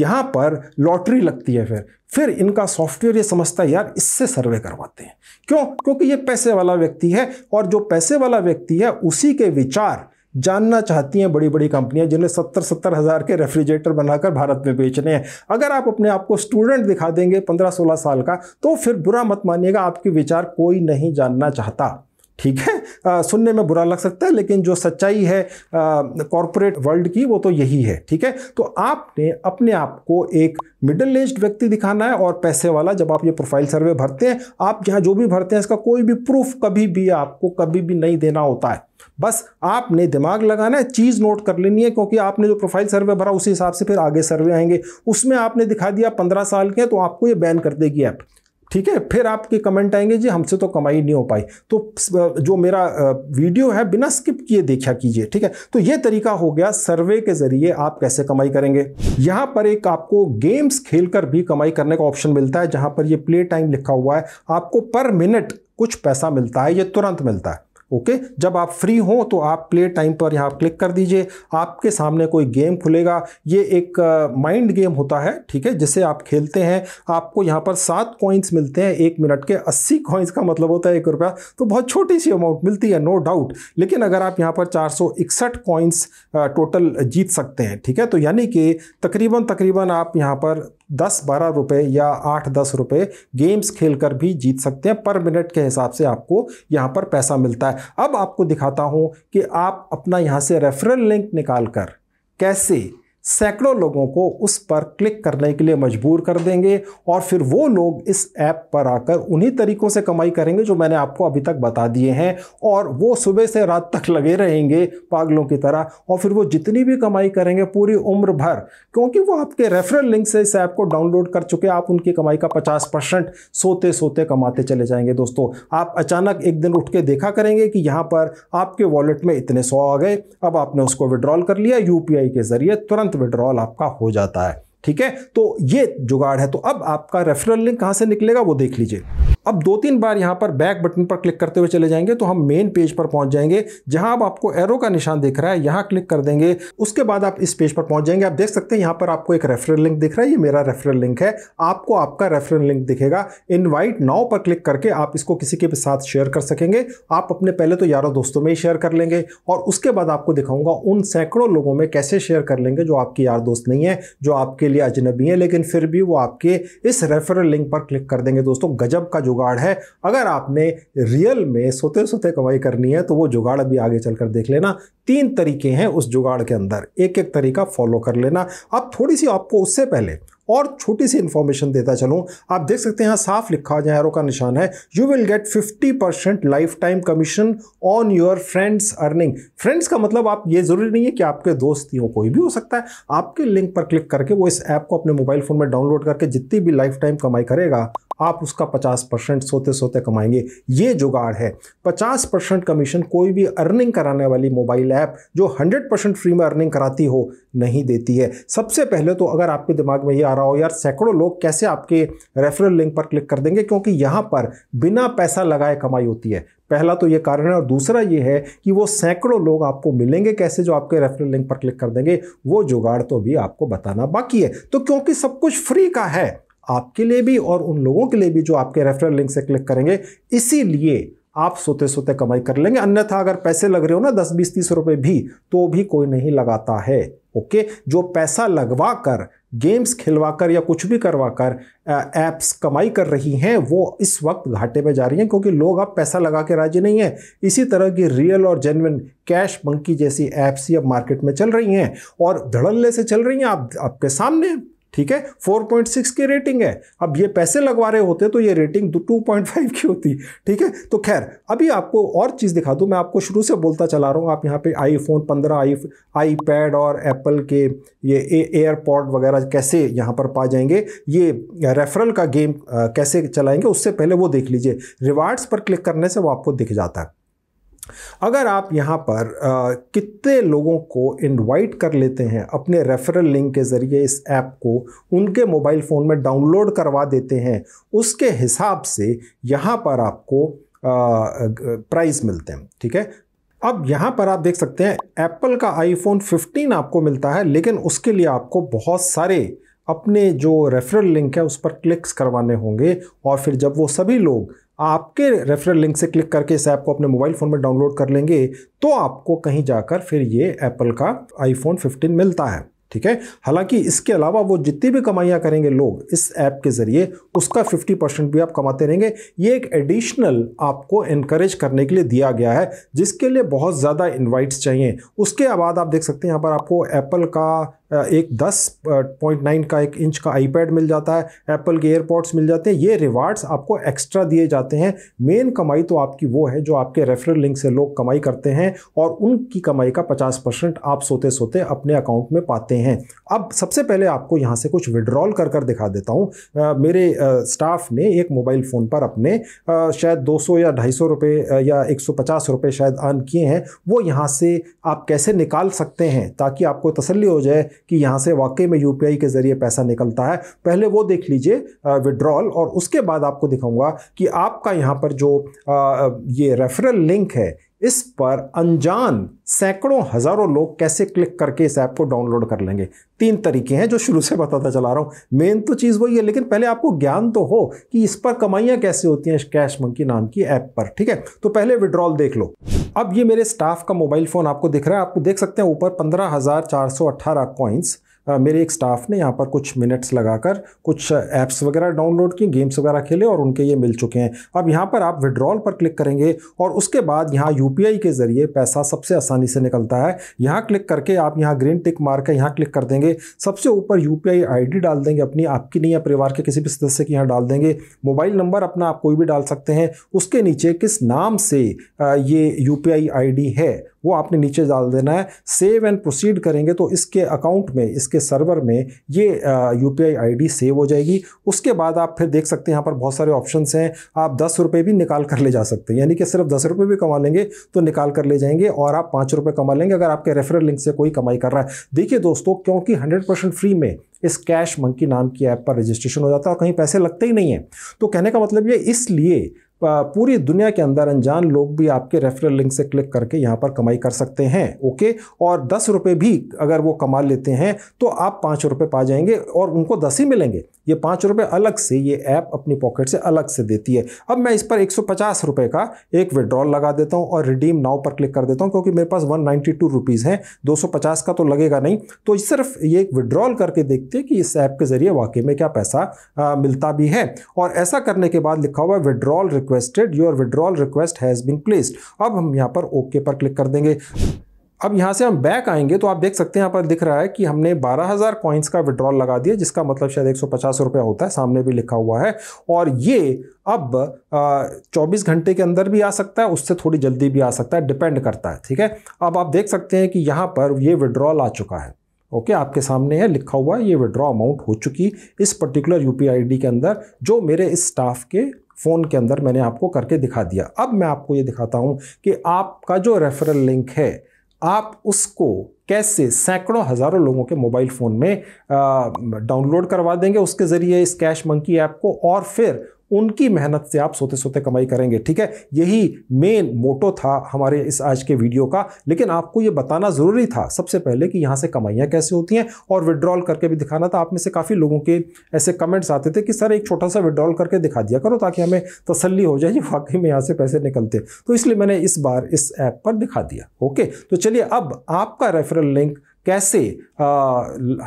यहाँ पर लॉटरी लगती है फिर फिर इनका सॉफ्टवेयर ये समझता है यार इससे सर्वे करवाते हैं क्यों क्योंकि ये पैसे वाला व्यक्ति है और जो पैसे वाला व्यक्ति है उसी के विचार जानना चाहती हैं बड़ी बड़ी कंपनियां जिन्हें सत्तर सत्तर हज़ार के रेफ्रिजरेटर बनाकर भारत में बेच रहे हैं अगर आप अपने आप को स्टूडेंट दिखा देंगे पंद्रह सोलह साल का तो फिर बुरा मत मानिएगा आपके विचार कोई नहीं जानना चाहता ठीक है आ, सुनने में बुरा लग सकता है लेकिन जो सच्चाई है कॉरपोरेट वर्ल्ड की वो तो यही है ठीक है तो आपने अपने आप को एक मिडिल एज व्यक्ति दिखाना है और पैसे वाला जब आप ये प्रोफाइल सर्वे भरते हैं आप जहाँ जो भी भरते हैं इसका कोई भी प्रूफ कभी भी आपको कभी भी नहीं देना होता है बस आपने दिमाग लगाना है चीज़ नोट कर लेनी है क्योंकि आपने जो प्रोफाइल सर्वे भरा उसी हिसाब से फिर आगे सर्वे आएंगे उसमें आपने दिखा दिया पंद्रह साल के तो आपको ये बैन कर देगी ऐप ठीक है फिर आपके कमेंट आएंगे जी हमसे तो कमाई नहीं हो पाई तो जो मेरा वीडियो है बिना स्किप किए देखा कीजिए ठीक है तो ये तरीका हो गया सर्वे के जरिए आप कैसे कमाई करेंगे यहाँ पर एक आपको गेम्स खेलकर भी कमाई करने का ऑप्शन मिलता है जहाँ पर ये प्ले टाइम लिखा हुआ है आपको पर मिनट कुछ पैसा मिलता है ये तुरंत मिलता है ओके जब आप फ्री हो तो आप प्ले टाइम पर यहाँ क्लिक कर दीजिए आपके सामने कोई गेम खुलेगा ये एक माइंड गेम होता है ठीक है जिसे आप खेलते हैं आपको यहाँ पर सात कॉइन्स मिलते हैं एक मिनट के अस्सी कॉइन्स का मतलब होता है एक रुपया तो बहुत छोटी सी अमाउंट मिलती है नो डाउट लेकिन अगर आप यहाँ पर चार सौ इकसठ टोटल जीत सकते हैं ठीक है तो यानी कि तकरीबन तकरीबन आप यहाँ पर दस बारह रुपये या आठ दस रुपये गेम्स खेलकर भी जीत सकते हैं पर मिनट के हिसाब से आपको यहाँ पर पैसा मिलता है अब आपको दिखाता हूँ कि आप अपना यहाँ से रेफरल लिंक निकाल कर कैसे सैकड़ों लोगों को उस पर क्लिक करने के लिए मजबूर कर देंगे और फिर वो लोग इस ऐप पर आकर उन्हीं तरीकों से कमाई करेंगे जो मैंने आपको अभी तक बता दिए हैं और वो सुबह से रात तक लगे रहेंगे पागलों की तरह और फिर वो जितनी भी कमाई करेंगे पूरी उम्र भर क्योंकि वो आपके रेफरल लिंक से इस ऐप को डाउनलोड कर चुके आप उनकी कमाई का पचास परसेंट सोते सोते कमाते चले जाएंगे दोस्तों आप अचानक एक दिन उठ के देखा करेंगे कि यहाँ पर आपके वॉलेट में इतने सौ आ गए अब आपने उसको विड्रॉल कर लिया यू के जरिए तुरंत विड्रॉल आपका हो जाता है ठीक है तो ये जुगाड़ है तो अब आपका रेफरल लिंक कहां से निकलेगा वो देख लीजिए अब दो तीन बार यहां पर बैक बटन पर क्लिक करते हुए चले जाएंगे तो हम मेन पेज पर पहुंच जाएंगे जहां अब आपको एरो का निशान दिख रहा है यहां क्लिक कर देंगे उसके बाद आप इस पेज पर पहुंच जाएंगे आप देख सकते हैं यहां पर आपको एक रेफरल लिंक दिख रहा है ये मेरा रेफरल लिंक है आपको आपका रेफरल लिंक दिखेगा इन्वाइट नाउ पर क्लिक करके आप इसको किसी के साथ शेयर कर सकेंगे आप अपने पहले तो यारों दोस्तों में ही शेयर कर लेंगे और उसके बाद आपको दिखाऊंगा उन सैकड़ों लोगों में कैसे शेयर कर लेंगे जो आपके यार दोस्त नहीं है जो आपके लिए ये अजनबी हैं लेकिन फिर भी वो आपके इस रेफरल लिंक पर क्लिक कर देंगे दोस्तों गजब का जुगाड़ है अगर आपने रियल में सोते सोते कमाई करनी है तो वो जुगाड़ अभी आगे चलकर देख लेना तीन तरीके हैं उस जुगाड़ के अंदर एक एक तरीका फॉलो कर लेना अब थोड़ी सी आपको उससे पहले और छोटी सी इन्फॉर्मेशन देता चलूँ आप देख सकते हैं यहाँ साफ लिखा जहाँ एरो का निशान है you will get 50 percent lifetime commission on your friends earning friends का मतलब आप ये ज़रूरी नहीं है कि आपके दोस्त हो कोई भी हो सकता है आपके लिंक पर क्लिक करके वो इस ऐप को अपने मोबाइल फ़ोन में डाउनलोड करके जितनी भी लाइफ टाइम कमाई करेगा आप उसका पचास परसेंट सोते सोते कमाएंगे ये जुगाड़ है पचास परसेंट कमीशन कोई भी अर्निंग कराने वाली मोबाइल ऐप जो हंड्रेड परसेंट फ्री में अर्निंग कराती हो नहीं देती है सबसे पहले तो अगर आपके दिमाग में ये आ रहा हो यार सैकड़ों लोग कैसे आपके रेफरल लिंक पर क्लिक कर देंगे क्योंकि यहाँ पर बिना पैसा लगाए कमाई होती है पहला तो ये कारण है और दूसरा ये है कि वो सैकड़ों लोग आपको मिलेंगे कैसे जो आपके रेफरल लिंक पर क्लिक कर देंगे वो जुगाड़ तो भी आपको बताना बाकी है तो क्योंकि सब कुछ फ्री का है आपके लिए भी और उन लोगों के लिए भी जो आपके रेफरल लिंक से क्लिक करेंगे इसीलिए आप सोते सोते कमाई कर लेंगे अन्यथा अगर पैसे लग रहे हो ना दस बीस तीस रुपए भी तो भी कोई नहीं लगाता है ओके जो पैसा लगवा कर गेम्स खिलवा कर या कुछ भी करवा कर ऐप्स कमाई कर रही हैं वो इस वक्त घाटे में जा रही हैं क्योंकि लोग अब पैसा लगा के राजी नहीं है इसी तरह की रियल और जेनविन कैश मंकी जैसी ऐप्स ही अब मार्केट में चल रही हैं और धड़ल्ले से चल रही हैं आप आपके सामने ठीक है 4.6 की रेटिंग है अब ये पैसे लगवा रहे होते तो ये रेटिंग 2.5 की होती ठीक है तो खैर अभी आपको और चीज़ दिखा दूँ मैं आपको शुरू से बोलता चला रहा हूँ आप यहाँ पे आईफोन 15 आई आईपैड और एप्पल के ये एयरपॉड वगैरह कैसे यहाँ पर पा जाएंगे ये रेफरल का गेम कैसे चलाएंगे उससे पहले वो देख लीजिए रिवार्ड्स पर क्लिक करने से वो आपको दिख जाता है अगर आप यहाँ पर कितने लोगों को इनवाइट कर लेते हैं अपने रेफरल लिंक के ज़रिए इस ऐप को उनके मोबाइल फ़ोन में डाउनलोड करवा देते हैं उसके हिसाब से यहाँ पर आपको प्राइस मिलते हैं ठीक है अब यहाँ पर आप देख सकते हैं एप्पल का आईफोन 15 आपको मिलता है लेकिन उसके लिए आपको बहुत सारे अपने जो रेफरल लिंक है उस पर क्लिक्स करवाने होंगे और फिर जब वो सभी लोग आपके रेफरल लिंक से क्लिक करके इस ऐप को अपने मोबाइल फ़ोन में डाउनलोड कर लेंगे तो आपको कहीं जाकर फिर ये एप्पल का आईफोन 15 मिलता है ठीक है हालांकि इसके अलावा वो जितनी भी कमाइयाँ करेंगे लोग इस ऐप के ज़रिए उसका 50 परसेंट भी आप कमाते रहेंगे ये एक एडिशनल आपको इनक्रेज करने के लिए दिया गया है जिसके लिए बहुत ज़्यादा इन्वाइट्स चाहिए उसके बाद आप देख सकते हैं यहाँ पर आपको एप्पल का एक दस पॉइंट नाइन का एक इंच का आईपैड मिल जाता है एप्पल के एयरपॉड्स मिल जाते हैं ये रिवार्ड्स आपको एक्स्ट्रा दिए जाते हैं मेन कमाई तो आपकी वो है जो आपके रेफरल लिंक से लोग कमाई करते हैं और उनकी कमाई का पचास परसेंट आप सोते सोते अपने अकाउंट में पाते हैं अब सबसे पहले आपको यहाँ से कुछ विड्रॉल कर कर दिखा देता हूँ मेरे स्टाफ ने एक मोबाइल फ़ोन पर अपने आ, शायद दो या ढाई सौ रुपये या एक रुपये शायद अर्न किए हैं वो यहाँ से आप कैसे निकाल सकते हैं ताकि आपको तसली हो जाए कि यहाँ से वाकई में यू के ज़रिए पैसा निकलता है पहले वो देख लीजिए विड्रॉल और उसके बाद आपको दिखाऊंगा कि आपका यहाँ पर जो ये रेफरल लिंक है इस पर अनजान सैकड़ों हजारों लोग कैसे क्लिक करके इस ऐप को डाउनलोड कर लेंगे तीन तरीके हैं जो शुरू से बताता चला रहा हूं मेन तो चीज़ वही है लेकिन पहले आपको ज्ञान तो हो कि इस पर कमाइयां कैसे होती हैं कैश मंकी नाम की ऐप पर ठीक है तो पहले विड्रॉल देख लो अब ये मेरे स्टाफ का मोबाइल फ़ोन आपको दिख रहा है आपको देख सकते हैं ऊपर पंद्रह हज़ार चार सौ अट्ठारह कॉइंस मेरे एक स्टाफ ने यहाँ पर कुछ मिनट्स लगाकर कुछ ऐप्स वगैरह डाउनलोड की गेम्स वगैरह खेले और उनके ये मिल चुके हैं अब यहाँ पर आप विड्रॉल पर क्लिक करेंगे और उसके बाद यहाँ यू के ज़रिए पैसा सबसे आसानी से निकलता है यहाँ क्लिक करके आप यहाँ ग्रीन टिक मार कर यहाँ क्लिक कर देंगे सबसे ऊपर यू पी डाल देंगे अपनी आपकी नहीं या परिवार के किसी भी सदस्य की यहाँ डाल देंगे मोबाइल नंबर अपना आप कोई भी डाल सकते हैं उसके नीचे किस नाम से ये यू पी है वो आपने नीचे डाल देना है सेव एंड प्रोसीड करेंगे तो इसके अकाउंट में इसके सर्वर में ये यू पी आई सेव हो जाएगी उसके बाद आप फिर देख सकते हैं यहाँ पर बहुत सारे ऑप्शन हैं आप दस रुपये भी निकाल कर ले जा सकते हैं यानी कि सिर्फ दस रुपये भी कमा लेंगे तो निकाल कर ले जाएंगे और आप पाँच रुपये कमा लेंगे अगर आपके रेफरल लिंक से कोई कमाई कर रहा है देखिए दोस्तों क्योंकि हंड्रेड परसेंट फ्री में इस कैश मंकी नाम की ऐप पर रजिस्ट्रेशन हो जाता है और कहीं पैसे लगते ही नहीं है तो कहने का मतलब ये इसलिए पूरी दुनिया के अंदर अनजान लोग भी आपके रेफरल लिंक से क्लिक करके यहाँ पर कमाई कर सकते हैं ओके और दस रुपये भी अगर वो कमा लेते हैं तो आप पाँच रुपये पा जाएंगे और उनको दस ही मिलेंगे ये पाँच रुपये अलग से ये ऐप अपनी पॉकेट से अलग से देती है अब मैं इस पर एक सौ का एक विड्रॉल लगा देता हूँ और रिडीम नाव पर क्लिक कर देता हूँ क्योंकि मेरे पास वन नाइन्टी हैं दो का तो लगेगा नहीं तो सिर्फ ये एक विड्रॉल करके देखते हैं कि इस ऐप के ज़रिए वाकई में क्या पैसा आ, मिलता भी है और ऐसा करने के बाद लिखा हुआ है withdrawal requested your withdrawal request has been placed अब हम यहाँ पर ओके पर क्लिक कर देंगे अब यहाँ से हम बैक आएंगे तो आप देख सकते हैं यहाँ पर दिख रहा है कि हमने 12000 कॉइन्स का विड्रॉल लगा दिया जिसका मतलब शायद एक सौ रुपया होता है सामने भी लिखा हुआ है और ये अब चौबीस घंटे के अंदर भी आ सकता है उससे थोड़ी जल्दी भी आ सकता है डिपेंड करता है ठीक है अब आप देख सकते हैं कि यहाँ पर ये विड्रॉल आ चुका है ओके okay, आपके सामने है लिखा हुआ है ये विड्रॉ अमाउंट हो चुकी इस पर्टिकुलर यू पी के अंदर जो मेरे इस स्टाफ के फ़ोन के अंदर मैंने आपको करके दिखा दिया अब मैं आपको ये दिखाता हूँ कि आपका जो रेफरल लिंक है आप उसको कैसे सैकड़ों हज़ारों लोगों के मोबाइल फ़ोन में डाउनलोड करवा देंगे उसके ज़रिए इस कैश मंकी ऐप को और फिर उनकी मेहनत से आप सोते सोते कमाई करेंगे ठीक है यही मेन मोटो था हमारे इस आज के वीडियो का लेकिन आपको ये बताना ज़रूरी था सबसे पहले कि यहाँ से कमाइयाँ कैसे होती हैं और विड्रॉल करके भी दिखाना था आप में से काफ़ी लोगों के ऐसे कमेंट्स आते थे कि सर एक छोटा सा विड्रॉल करके दिखा दिया करो ताकि हमें तसली हो जाए वाकई में यहाँ से पैसे निकलते तो इसलिए मैंने इस बार इस ऐप पर दिखा दिया ओके तो चलिए अब आपका रेफरल लिंक कैसे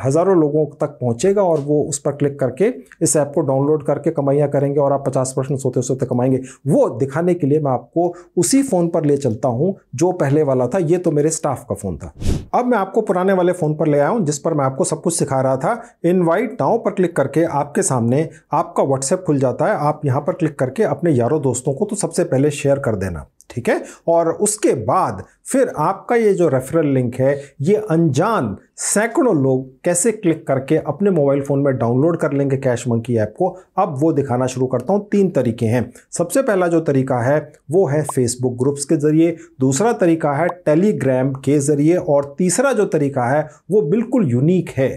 हज़ारों लोगों तक पहुंचेगा और वो उस पर क्लिक करके इस ऐप को डाउनलोड करके कमाइयाँ करेंगे और आप पचास परसेंट सोते सोते कमाएंगे वो दिखाने के लिए मैं आपको उसी फ़ोन पर ले चलता हूँ जो पहले वाला था ये तो मेरे स्टाफ का फ़ोन था अब मैं आपको पुराने वाले फ़ोन पर ले आया हूँ जिस पर मैं आपको सब कुछ सिखा रहा था इनवाइट नाउ पर क्लिक करके आपके सामने आपका व्हाट्सएप खुल जाता है आप यहाँ पर क्लिक करके अपने यारों दोस्तों को तो सबसे पहले शेयर कर देना ठीक है और उसके बाद फिर आपका ये जो रेफरल लिंक है ये अनजान सैकड़ों लोग कैसे क्लिक करके अपने मोबाइल फ़ोन में डाउनलोड कर लेंगे कैश मंकी ऐप को अब वो दिखाना शुरू करता हूँ तीन तरीके हैं सबसे पहला जो तरीका है वो है फेसबुक ग्रुप्स के ज़रिए दूसरा तरीका है टेलीग्राम के ज़रिए और तीसरा जो तरीका है वो बिल्कुल यूनिक है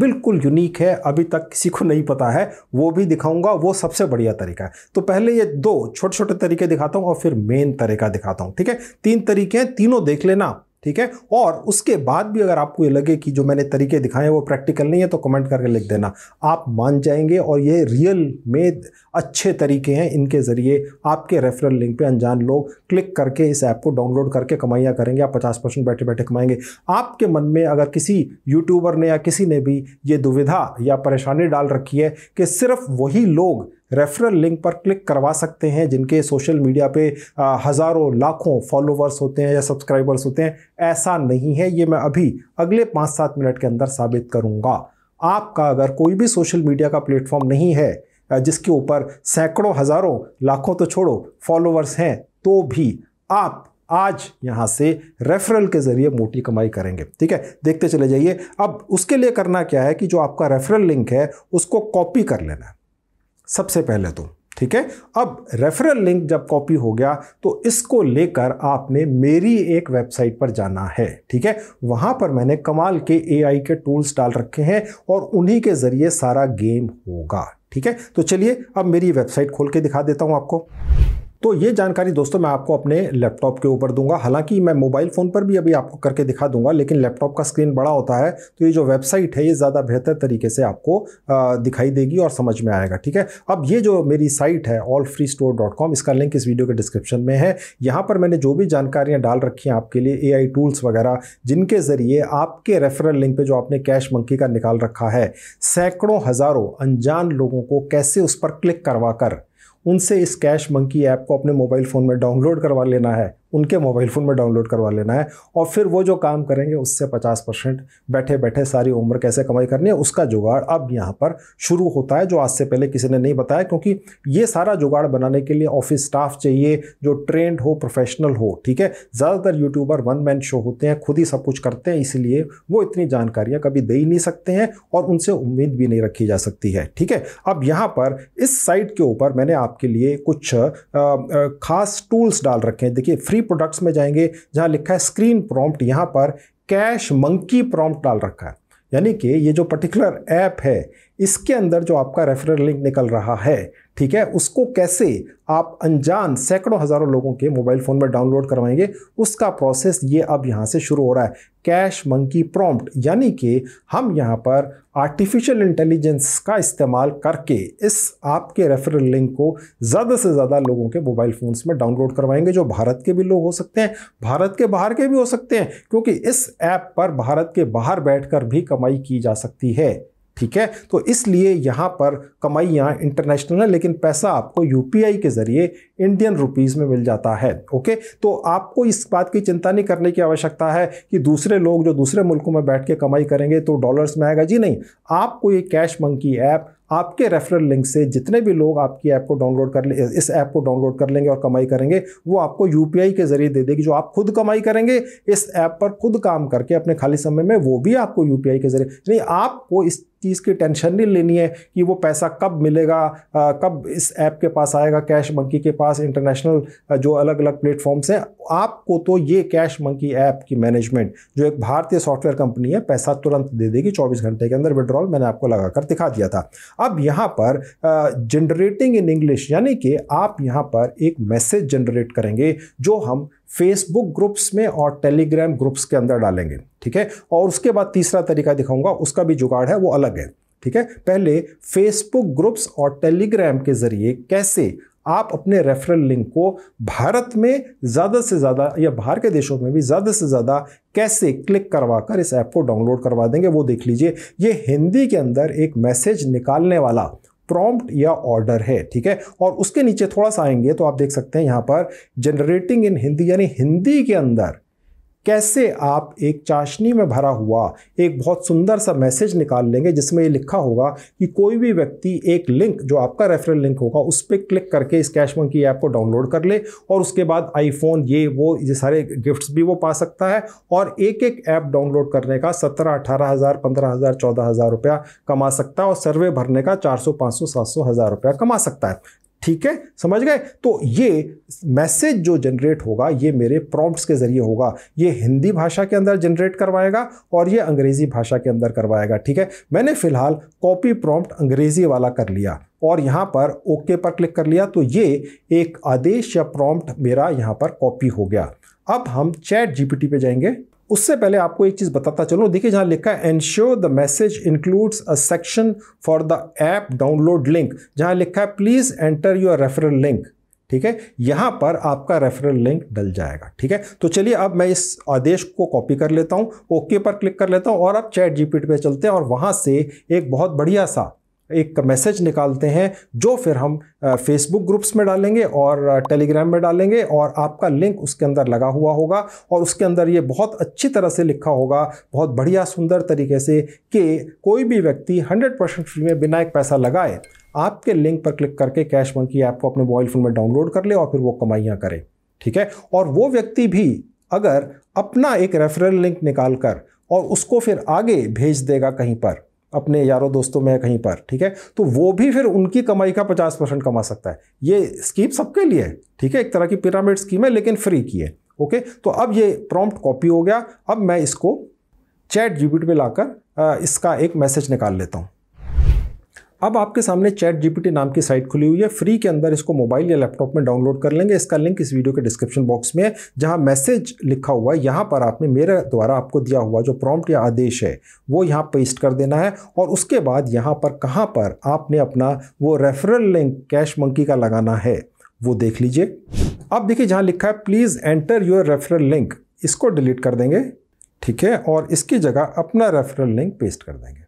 बिल्कुल यूनिक है अभी तक किसी को नहीं पता है वो भी दिखाऊंगा वो सबसे बढ़िया तरीका है तो पहले ये दो छोटे छोटे तरीके दिखाता हूँ और फिर मेन तरीका दिखाता हूँ ठीक है तीन तरीके हैं तीनों देख लेना ठीक है और उसके बाद भी अगर आपको ये लगे कि जो मैंने तरीके दिखाए हैं वो प्रैक्टिकल नहीं है तो कमेंट करके लिख देना आप मान जाएंगे और ये रियल में अच्छे तरीके हैं इनके ज़रिए आपके रेफरल लिंक पे अनजान लोग क्लिक करके इस ऐप को डाउनलोड करके कमाइयाँ करेंगे आप पचास परसेंट बैठे बैठे कमाएंगे आपके मन में अगर किसी यूट्यूबर ने या किसी ने भी ये दुविधा या परेशानी डाल रखी है कि सिर्फ वही लोग रेफरल लिंक पर क्लिक करवा सकते हैं जिनके सोशल मीडिया पे हज़ारों लाखों फॉलोवर्स होते हैं या सब्सक्राइबर्स होते हैं ऐसा नहीं है ये मैं अभी अगले पाँच सात मिनट के अंदर साबित करूँगा आपका अगर कोई भी सोशल मीडिया का प्लेटफॉर्म नहीं है जिसके ऊपर सैकड़ों हज़ारों लाखों तो छोड़ो फॉलोवर्स हैं तो भी आप आज यहाँ से रेफरल के ज़रिए मोटी कमाई करेंगे ठीक है देखते चले जाइए अब उसके लिए करना क्या है कि जो आपका रेफरल लिंक है उसको कॉपी कर लेना है सबसे पहले तो ठीक है अब रेफरल लिंक जब कॉपी हो गया तो इसको लेकर आपने मेरी एक वेबसाइट पर जाना है ठीक है वहां पर मैंने कमाल के एआई के टूल्स डाल रखे हैं और उन्हीं के ज़रिए सारा गेम होगा ठीक है तो चलिए अब मेरी वेबसाइट खोल के दिखा देता हूं आपको तो ये जानकारी दोस्तों मैं आपको अपने लैपटॉप के ऊपर दूंगा हालांकि मैं मोबाइल फ़ोन पर भी अभी आपको करके दिखा दूंगा लेकिन लैपटॉप का स्क्रीन बड़ा होता है तो ये जो वेबसाइट है ये ज़्यादा बेहतर तरीके से आपको दिखाई देगी और समझ में आएगा ठीक है अब ये जो मेरी साइट है all free store dot com इसका लिंक इस वीडियो के डिस्क्रिप्शन में है यहाँ पर मैंने जो भी जानकारियाँ डाल रखी हैं आपके लिए ए टूल्स वगैरह जिनके ज़रिए आपके रेफरल लिंक पर जो आपने कैश मंकी का निकाल रखा है सैकड़ों हज़ारों अनजान लोगों को कैसे उस पर क्लिक करवा कर उनसे इस कैश मंकी ऐप को अपने मोबाइल फ़ोन में डाउनलोड करवा लेना है उनके मोबाइल फ़ोन में डाउनलोड करवा लेना है और फिर वो जो काम करेंगे उससे पचास परसेंट बैठे बैठे सारी उम्र कैसे कमाई करनी है उसका जुगाड़ अब यहाँ पर शुरू होता है जो आज से पहले किसी ने नहीं बताया क्योंकि ये सारा जुगाड़ बनाने के लिए ऑफिस स्टाफ चाहिए जो ट्रेंड हो प्रोफेशनल हो ठीक है ज़्यादातर यूट्यूबर वन मैन शो होते हैं खुद ही सब कुछ करते हैं इसलिए वो इतनी जानकारियाँ कभी दे ही नहीं सकते हैं और उनसे उम्मीद भी नहीं रखी जा सकती है ठीक है अब यहाँ पर इस साइट के ऊपर मैंने आपके लिए कुछ खास टूल्स डाल रखे हैं देखिए फ्री प्रोडक्ट्स में जाएंगे जहाँ लिखा है स्क्रीन प्रॉम्प्ट यहाँ पर कैश मंकी प्रॉम्प्ट डाल रखा है यानी कि ये जो पर्टिकुलर ऐप है इसके अंदर जो आपका रेफरल लिंक निकल रहा है ठीक है उसको कैसे आप अनजान सैकड़ों हज़ारों लोगों के मोबाइल फ़ोन में डाउनलोड करवाएंगे उसका प्रोसेस ये अब यहाँ से शुरू हो रहा है कैश मंकी प्रॉम्प्ट यानी कि हम यहाँ पर आर्टिफिशियल इंटेलिजेंस का इस्तेमाल करके इस आपके रेफरल लिंक को ज़्यादा से ज़्यादा लोगों के मोबाइल फ़ोन्स में डाउनलोड करवाएंगे जो भारत के भी लोग हो सकते हैं भारत के बाहर के भी हो सकते हैं क्योंकि इस ऐप पर भारत के बाहर बैठकर भी कमाई की जा सकती है ठीक है तो इसलिए यहाँ पर कमाई यहाँ इंटरनेशनल है लेकिन पैसा आपको यूपीआई के ज़रिए इंडियन रुपीज़ में मिल जाता है ओके तो आपको इस बात की चिंता नहीं करने की आवश्यकता है कि दूसरे लोग जो दूसरे मुल्कों में बैठ के कमाई करेंगे तो डॉलर्स में आएगा जी नहीं आपको ये कैश मंकी ऐप आपके रेफरल लिंक से जितने भी लोग आपकी ऐप को डाउनलोड कर ले इस ऐप को डाउनलोड कर लेंगे और कमाई करेंगे वो आपको यू के ज़रिए दे देगी जो आप खुद कमाई करेंगे इस ऐप पर खुद काम करके अपने खाली समय में वो भी आपको यू के ज़रिए यानी आपको इस चीज़ की टेंशन नहीं लेनी है कि वो पैसा कब मिलेगा आ, कब इस ऐप के पास आएगा कैश मंकी के पास इंटरनेशनल जो अलग अलग प्लेटफॉर्म्स हैं आपको तो ये कैश मंकी ऐप की मैनेजमेंट जो एक भारतीय सॉफ्टवेयर कंपनी है पैसा तुरंत दे देगी चौबीस घंटे के अंदर विड्रॉल मैंने आपको लगाकर दिखा दिया था अब यहाँ पर जनरेटिंग इन इंग्लिश यानी कि आप यहाँ पर एक मैसेज जनरेट करेंगे जो हम फेसबुक ग्रुप्स में और टेलीग्राम ग्रुप्स के अंदर डालेंगे ठीक है और उसके बाद तीसरा तरीका दिखाऊंगा उसका भी जुगाड़ है वो अलग है ठीक है पहले फेसबुक ग्रुप्स और टेलीग्राम के जरिए कैसे आप अपने रेफरल लिंक को भारत में ज़्यादा से ज़्यादा या बाहर के देशों में भी ज़्यादा से ज़्यादा कैसे क्लिक करवा कर इस ऐप को डाउनलोड करवा देंगे वो देख लीजिए ये हिंदी के अंदर एक मैसेज निकालने वाला प्रॉम्प्ट या ऑर्डर है ठीक है और उसके नीचे थोड़ा सा आएंगे तो आप देख सकते हैं यहाँ पर जनरेटिंग इन हिंदी यानी हिंदी के अंदर कैसे आप एक चाशनी में भरा हुआ एक बहुत सुंदर सा मैसेज निकाल लेंगे जिसमें ये लिखा होगा कि कोई भी व्यक्ति एक लिंक जो आपका रेफरल लिंक होगा उस पर क्लिक करके इस कैश मंकी ऐप को डाउनलोड कर ले और उसके बाद आईफोन ये वो ये सारे गिफ्ट्स भी वो पा सकता है और एक एक ऐप डाउनलोड करने का सत्रह अठारह हज़ार पंद्रह हज़ार चौदह हज़ार रुपया कमा सकता है और सर्वे भरने का चार सौ पाँच सौ सात सौ हज़ार रुपया कमा सकता है ठीक है समझ गए तो ये मैसेज जो जनरेट होगा ये मेरे प्रॉम्प्ट्स के ज़रिए होगा ये हिंदी भाषा के अंदर जनरेट करवाएगा और ये अंग्रेज़ी भाषा के अंदर करवाएगा ठीक है मैंने फ़िलहाल कॉपी प्रॉम्प्ट अंग्रेज़ी वाला कर लिया और यहाँ पर ओके पर क्लिक कर लिया तो ये एक आदेश या प्रॉम्प्ट मेरा यहाँ पर कॉपी हो गया अब हम चैट जीपीटी पे जाएंगे उससे पहले आपको एक चीज़ बताता चलो देखिए जहाँ लिखा है ensure the message includes a section for the app download link जहाँ लिखा है please enter your referral link ठीक है यहाँ पर आपका रेफरल लिंक डल जाएगा ठीक है तो चलिए अब मैं इस आदेश को कॉपी कर लेता हूँ ओके पर क्लिक कर लेता हूँ और अब चैट जीपीट पे चलते हैं और वहाँ से एक बहुत बढ़िया सा एक मैसेज निकालते हैं जो फिर हम फेसबुक ग्रुप्स में डालेंगे और टेलीग्राम में डालेंगे और आपका लिंक उसके अंदर लगा हुआ होगा और उसके अंदर ये बहुत अच्छी तरह से लिखा होगा बहुत बढ़िया सुंदर तरीके से कि कोई भी व्यक्ति 100 परसेंट फ्री में बिना एक पैसा लगाए आपके लिंक पर क्लिक करके कैश मंकी ऐप को अपने मोबाइल फ़ोन में डाउनलोड कर ले और फिर वो कमाइयाँ करें ठीक है और वो व्यक्ति भी अगर अपना एक रेफरल लिंक निकाल कर और उसको फिर आगे भेज देगा कहीं पर अपने यारों दोस्तों में कहीं पर ठीक है तो वो भी फिर उनकी कमाई का पचास परसेंट कमा सकता है ये स्कीम सबके लिए है ठीक है एक तरह की पिरामिड स्कीम है लेकिन फ्री की है ओके तो अब ये प्रॉम्प्ट कॉपी हो गया अब मैं इसको चैट जीपीटी पे लाकर इसका एक मैसेज निकाल लेता हूँ अब आपके सामने चैट जीपीटी नाम की साइट खुली हुई है फ्री के अंदर इसको मोबाइल या लैपटॉप में डाउनलोड कर लेंगे इसका लिंक इस वीडियो के डिस्क्रिप्शन बॉक्स में है जहाँ मैसेज लिखा हुआ है यहाँ पर आपने मेरे द्वारा आपको दिया हुआ जो प्रॉम्प्ट या आदेश है वो यहाँ पेस्ट कर देना है और उसके बाद यहाँ पर कहाँ पर आपने अपना वो रेफरल लिंक कैश मंकी का लगाना है वो देख लीजिए अब देखिए जहाँ लिखा है please enter your referral link इसको डिलीट कर देंगे ठीक है और इसकी जगह अपना रेफरल लिंक पेस्ट कर देंगे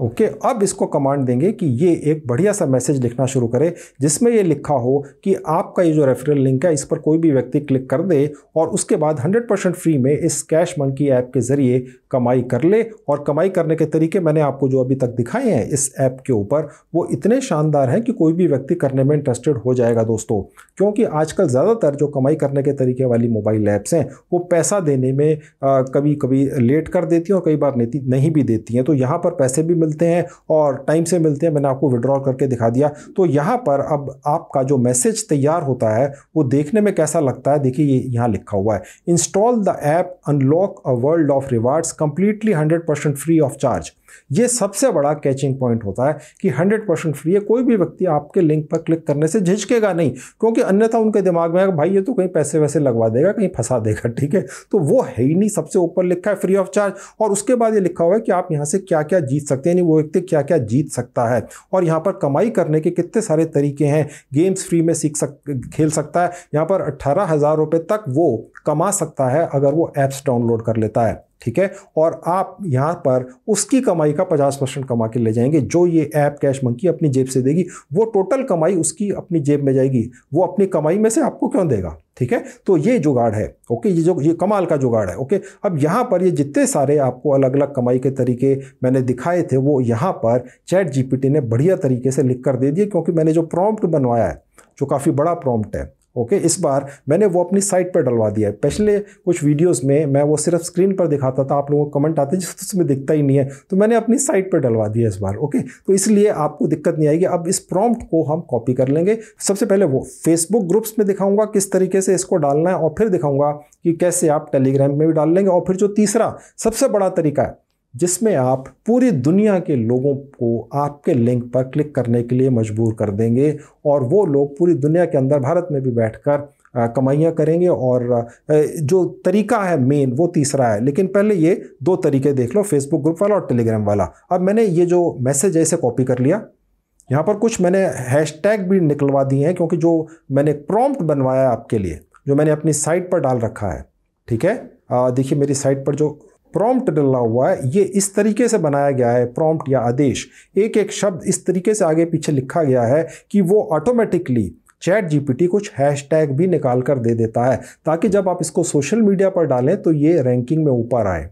ओके okay, अब इसको कमांड देंगे कि ये एक बढ़िया सा मैसेज लिखना शुरू करे जिसमें ये लिखा हो कि आपका ये जो रेफरल लिंक है इस पर कोई भी व्यक्ति क्लिक कर दे और उसके बाद 100 परसेंट फ्री में इस कैश मंकी ऐप के ज़रिए कमाई कर ले और कमाई करने के तरीके मैंने आपको जो अभी तक दिखाए हैं इस ऐप के ऊपर वो इतने शानदार हैं कि कोई भी व्यक्ति करने में इंटरेस्टेड हो जाएगा दोस्तों क्योंकि आजकल ज़्यादातर जो कमाई करने के तरीके वाली मोबाइल ऐप्स हैं वो पैसा देने में कभी कभी लेट कर देती हैं और कई बार नहीं भी देती हैं तो यहाँ पर पैसे भी मिल मिलते हैं और टाइम से मिलते हैं मैंने आपको विड्रॉ करके दिखा दिया तो यहाँ पर अब आपका जो मैसेज तैयार होता है वो देखने में कैसा लगता है देखिए ये यहाँ लिखा हुआ है install the app unlock a world of rewards completely hundred percent free of charge ये सबसे बड़ा कैचिंग पॉइंट होता है कि 100 परसेंट फ्री है कोई भी व्यक्ति आपके लिंक पर क्लिक करने से झिझकेगा नहीं क्योंकि अन्यथा उनके दिमाग में भाई ये तो कहीं पैसे वैसे लगवा देगा कहीं फंसा देगा ठीक है तो वो है ही नहीं सबसे ऊपर लिखा है फ्री ऑफ चार्ज और उसके बाद ये लिखा हुआ है कि आप यहाँ से क्या क्या जीत सकते हैं यानी वो व्यक्ति क्या क्या जीत सकता है और यहाँ पर कमाई करने के कितने सारे तरीके हैं गेम्स फ्री में सीख सक खेल सकता है यहाँ पर अट्ठारह हज़ार रुपये तक वो कमा सकता है अगर वो ऐप्स डाउनलोड कर लेता है ठीक है और आप यहाँ पर उसकी कमाई का 50 परसेंट कमा के ले जाएंगे जो ये ऐप कैश मंकी अपनी जेब से देगी वो टोटल कमाई उसकी अपनी जेब में जाएगी वो अपनी कमाई में से आपको क्यों देगा ठीक है तो ये जुगाड़ है ओके ये जो ये कमाल का जुगाड़ है ओके अब यहाँ पर ये जितने सारे आपको अलग अलग कमाई के तरीके मैंने दिखाए थे वो यहाँ पर चैट जी ने बढ़िया तरीके से लिख कर दे दिए क्योंकि मैंने जो प्रॉम्प्ट बनवाया है जो काफ़ी बड़ा प्रॉम्प्ट है ओके इस बार मैंने वो अपनी साइट पर डलवा दिया है पिछले कुछ वीडियोस में मैं वो सिर्फ स्क्रीन पर दिखाता था आप लोगों को कमेंट आते जिस उसमें दिखता ही नहीं है तो मैंने अपनी साइट पर डलवा दिया इस बार ओके तो इसलिए आपको दिक्कत नहीं आएगी अब इस प्रॉम्प्ट को हम कॉपी कर लेंगे सबसे पहले वो फेसबुक ग्रुप्स में दिखाऊंगा किस तरीके से इसको डालना है और फिर दिखाऊंगा कि कैसे आप टेलीग्राम में भी डाल लेंगे और फिर जो तीसरा सबसे बड़ा तरीका है जिसमें आप पूरी दुनिया के लोगों को आपके लिंक पर क्लिक करने के लिए मजबूर कर देंगे और वो लोग पूरी दुनिया के अंदर भारत में भी बैठकर कमाइयाँ करेंगे और जो तरीका है मेन वो तीसरा है लेकिन पहले ये दो तरीके देख लो फेसबुक ग्रुप वाला और टेलीग्राम वाला अब मैंने ये जो मैसेज है इसे कॉपी कर लिया यहाँ पर कुछ मैंने हैशटैग भी निकलवा दिए हैं क्योंकि जो मैंने प्रॉम्प्ट बनवाया है आपके लिए जो मैंने अपनी साइट पर डाल रखा है ठीक है देखिए मेरी साइट पर जो प्रॉम्प्ट डला हुआ है ये इस तरीके से बनाया गया है प्रॉम्प्ट या आदेश एक एक शब्द इस तरीके से आगे पीछे लिखा गया है कि वो ऑटोमेटिकली चैट जीपीटी कुछ हैशटैग भी निकाल कर दे देता है ताकि जब आप इसको सोशल मीडिया पर डालें तो ये रैंकिंग में ऊपर आए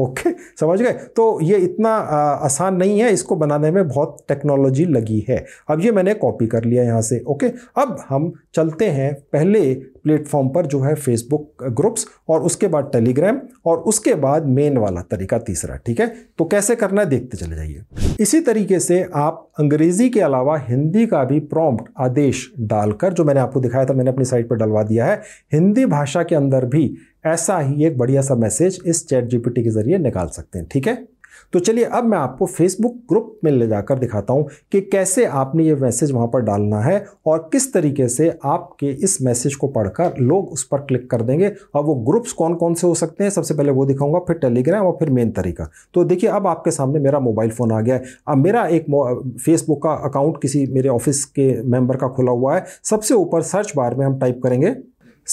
ओके समझ गए तो ये इतना आ, आसान नहीं है इसको बनाने में बहुत टेक्नोलॉजी लगी है अब ये मैंने कॉपी कर लिया यहाँ से ओके अब हम चलते हैं पहले प्लेटफॉर्म पर जो है फेसबुक ग्रुप्स और उसके बाद टेलीग्राम और उसके बाद मेन वाला तरीका तीसरा ठीक है तो कैसे करना है देखते चले जाइए इसी तरीके से आप अंग्रेजी के अलावा हिंदी का भी प्रॉम्प्ट आदेश डालकर जो मैंने आपको दिखाया था मैंने अपनी साइट पर डलवा दिया है हिंदी भाषा के अंदर भी ऐसा ही एक बढ़िया सा मैसेज इस चैट जीपीटी के जरिए निकाल सकते हैं ठीक है तो चलिए अब मैं आपको फेसबुक ग्रुप में ले जाकर दिखाता हूँ कि कैसे आपने ये मैसेज वहाँ पर डालना है और किस तरीके से आपके इस मैसेज को पढ़कर लोग उस पर क्लिक कर देंगे और वो ग्रुप्स कौन कौन से हो सकते हैं सबसे पहले वो दिखाऊंगा फिर टेलीग्राम और फिर मेन तरीका तो देखिए अब आपके सामने मेरा मोबाइल फ़ोन आ गया है अब मेरा एक फेसबुक का अकाउंट किसी मेरे ऑफिस के मेम्बर का खुला हुआ है सबसे ऊपर सर्च बार में हम टाइप करेंगे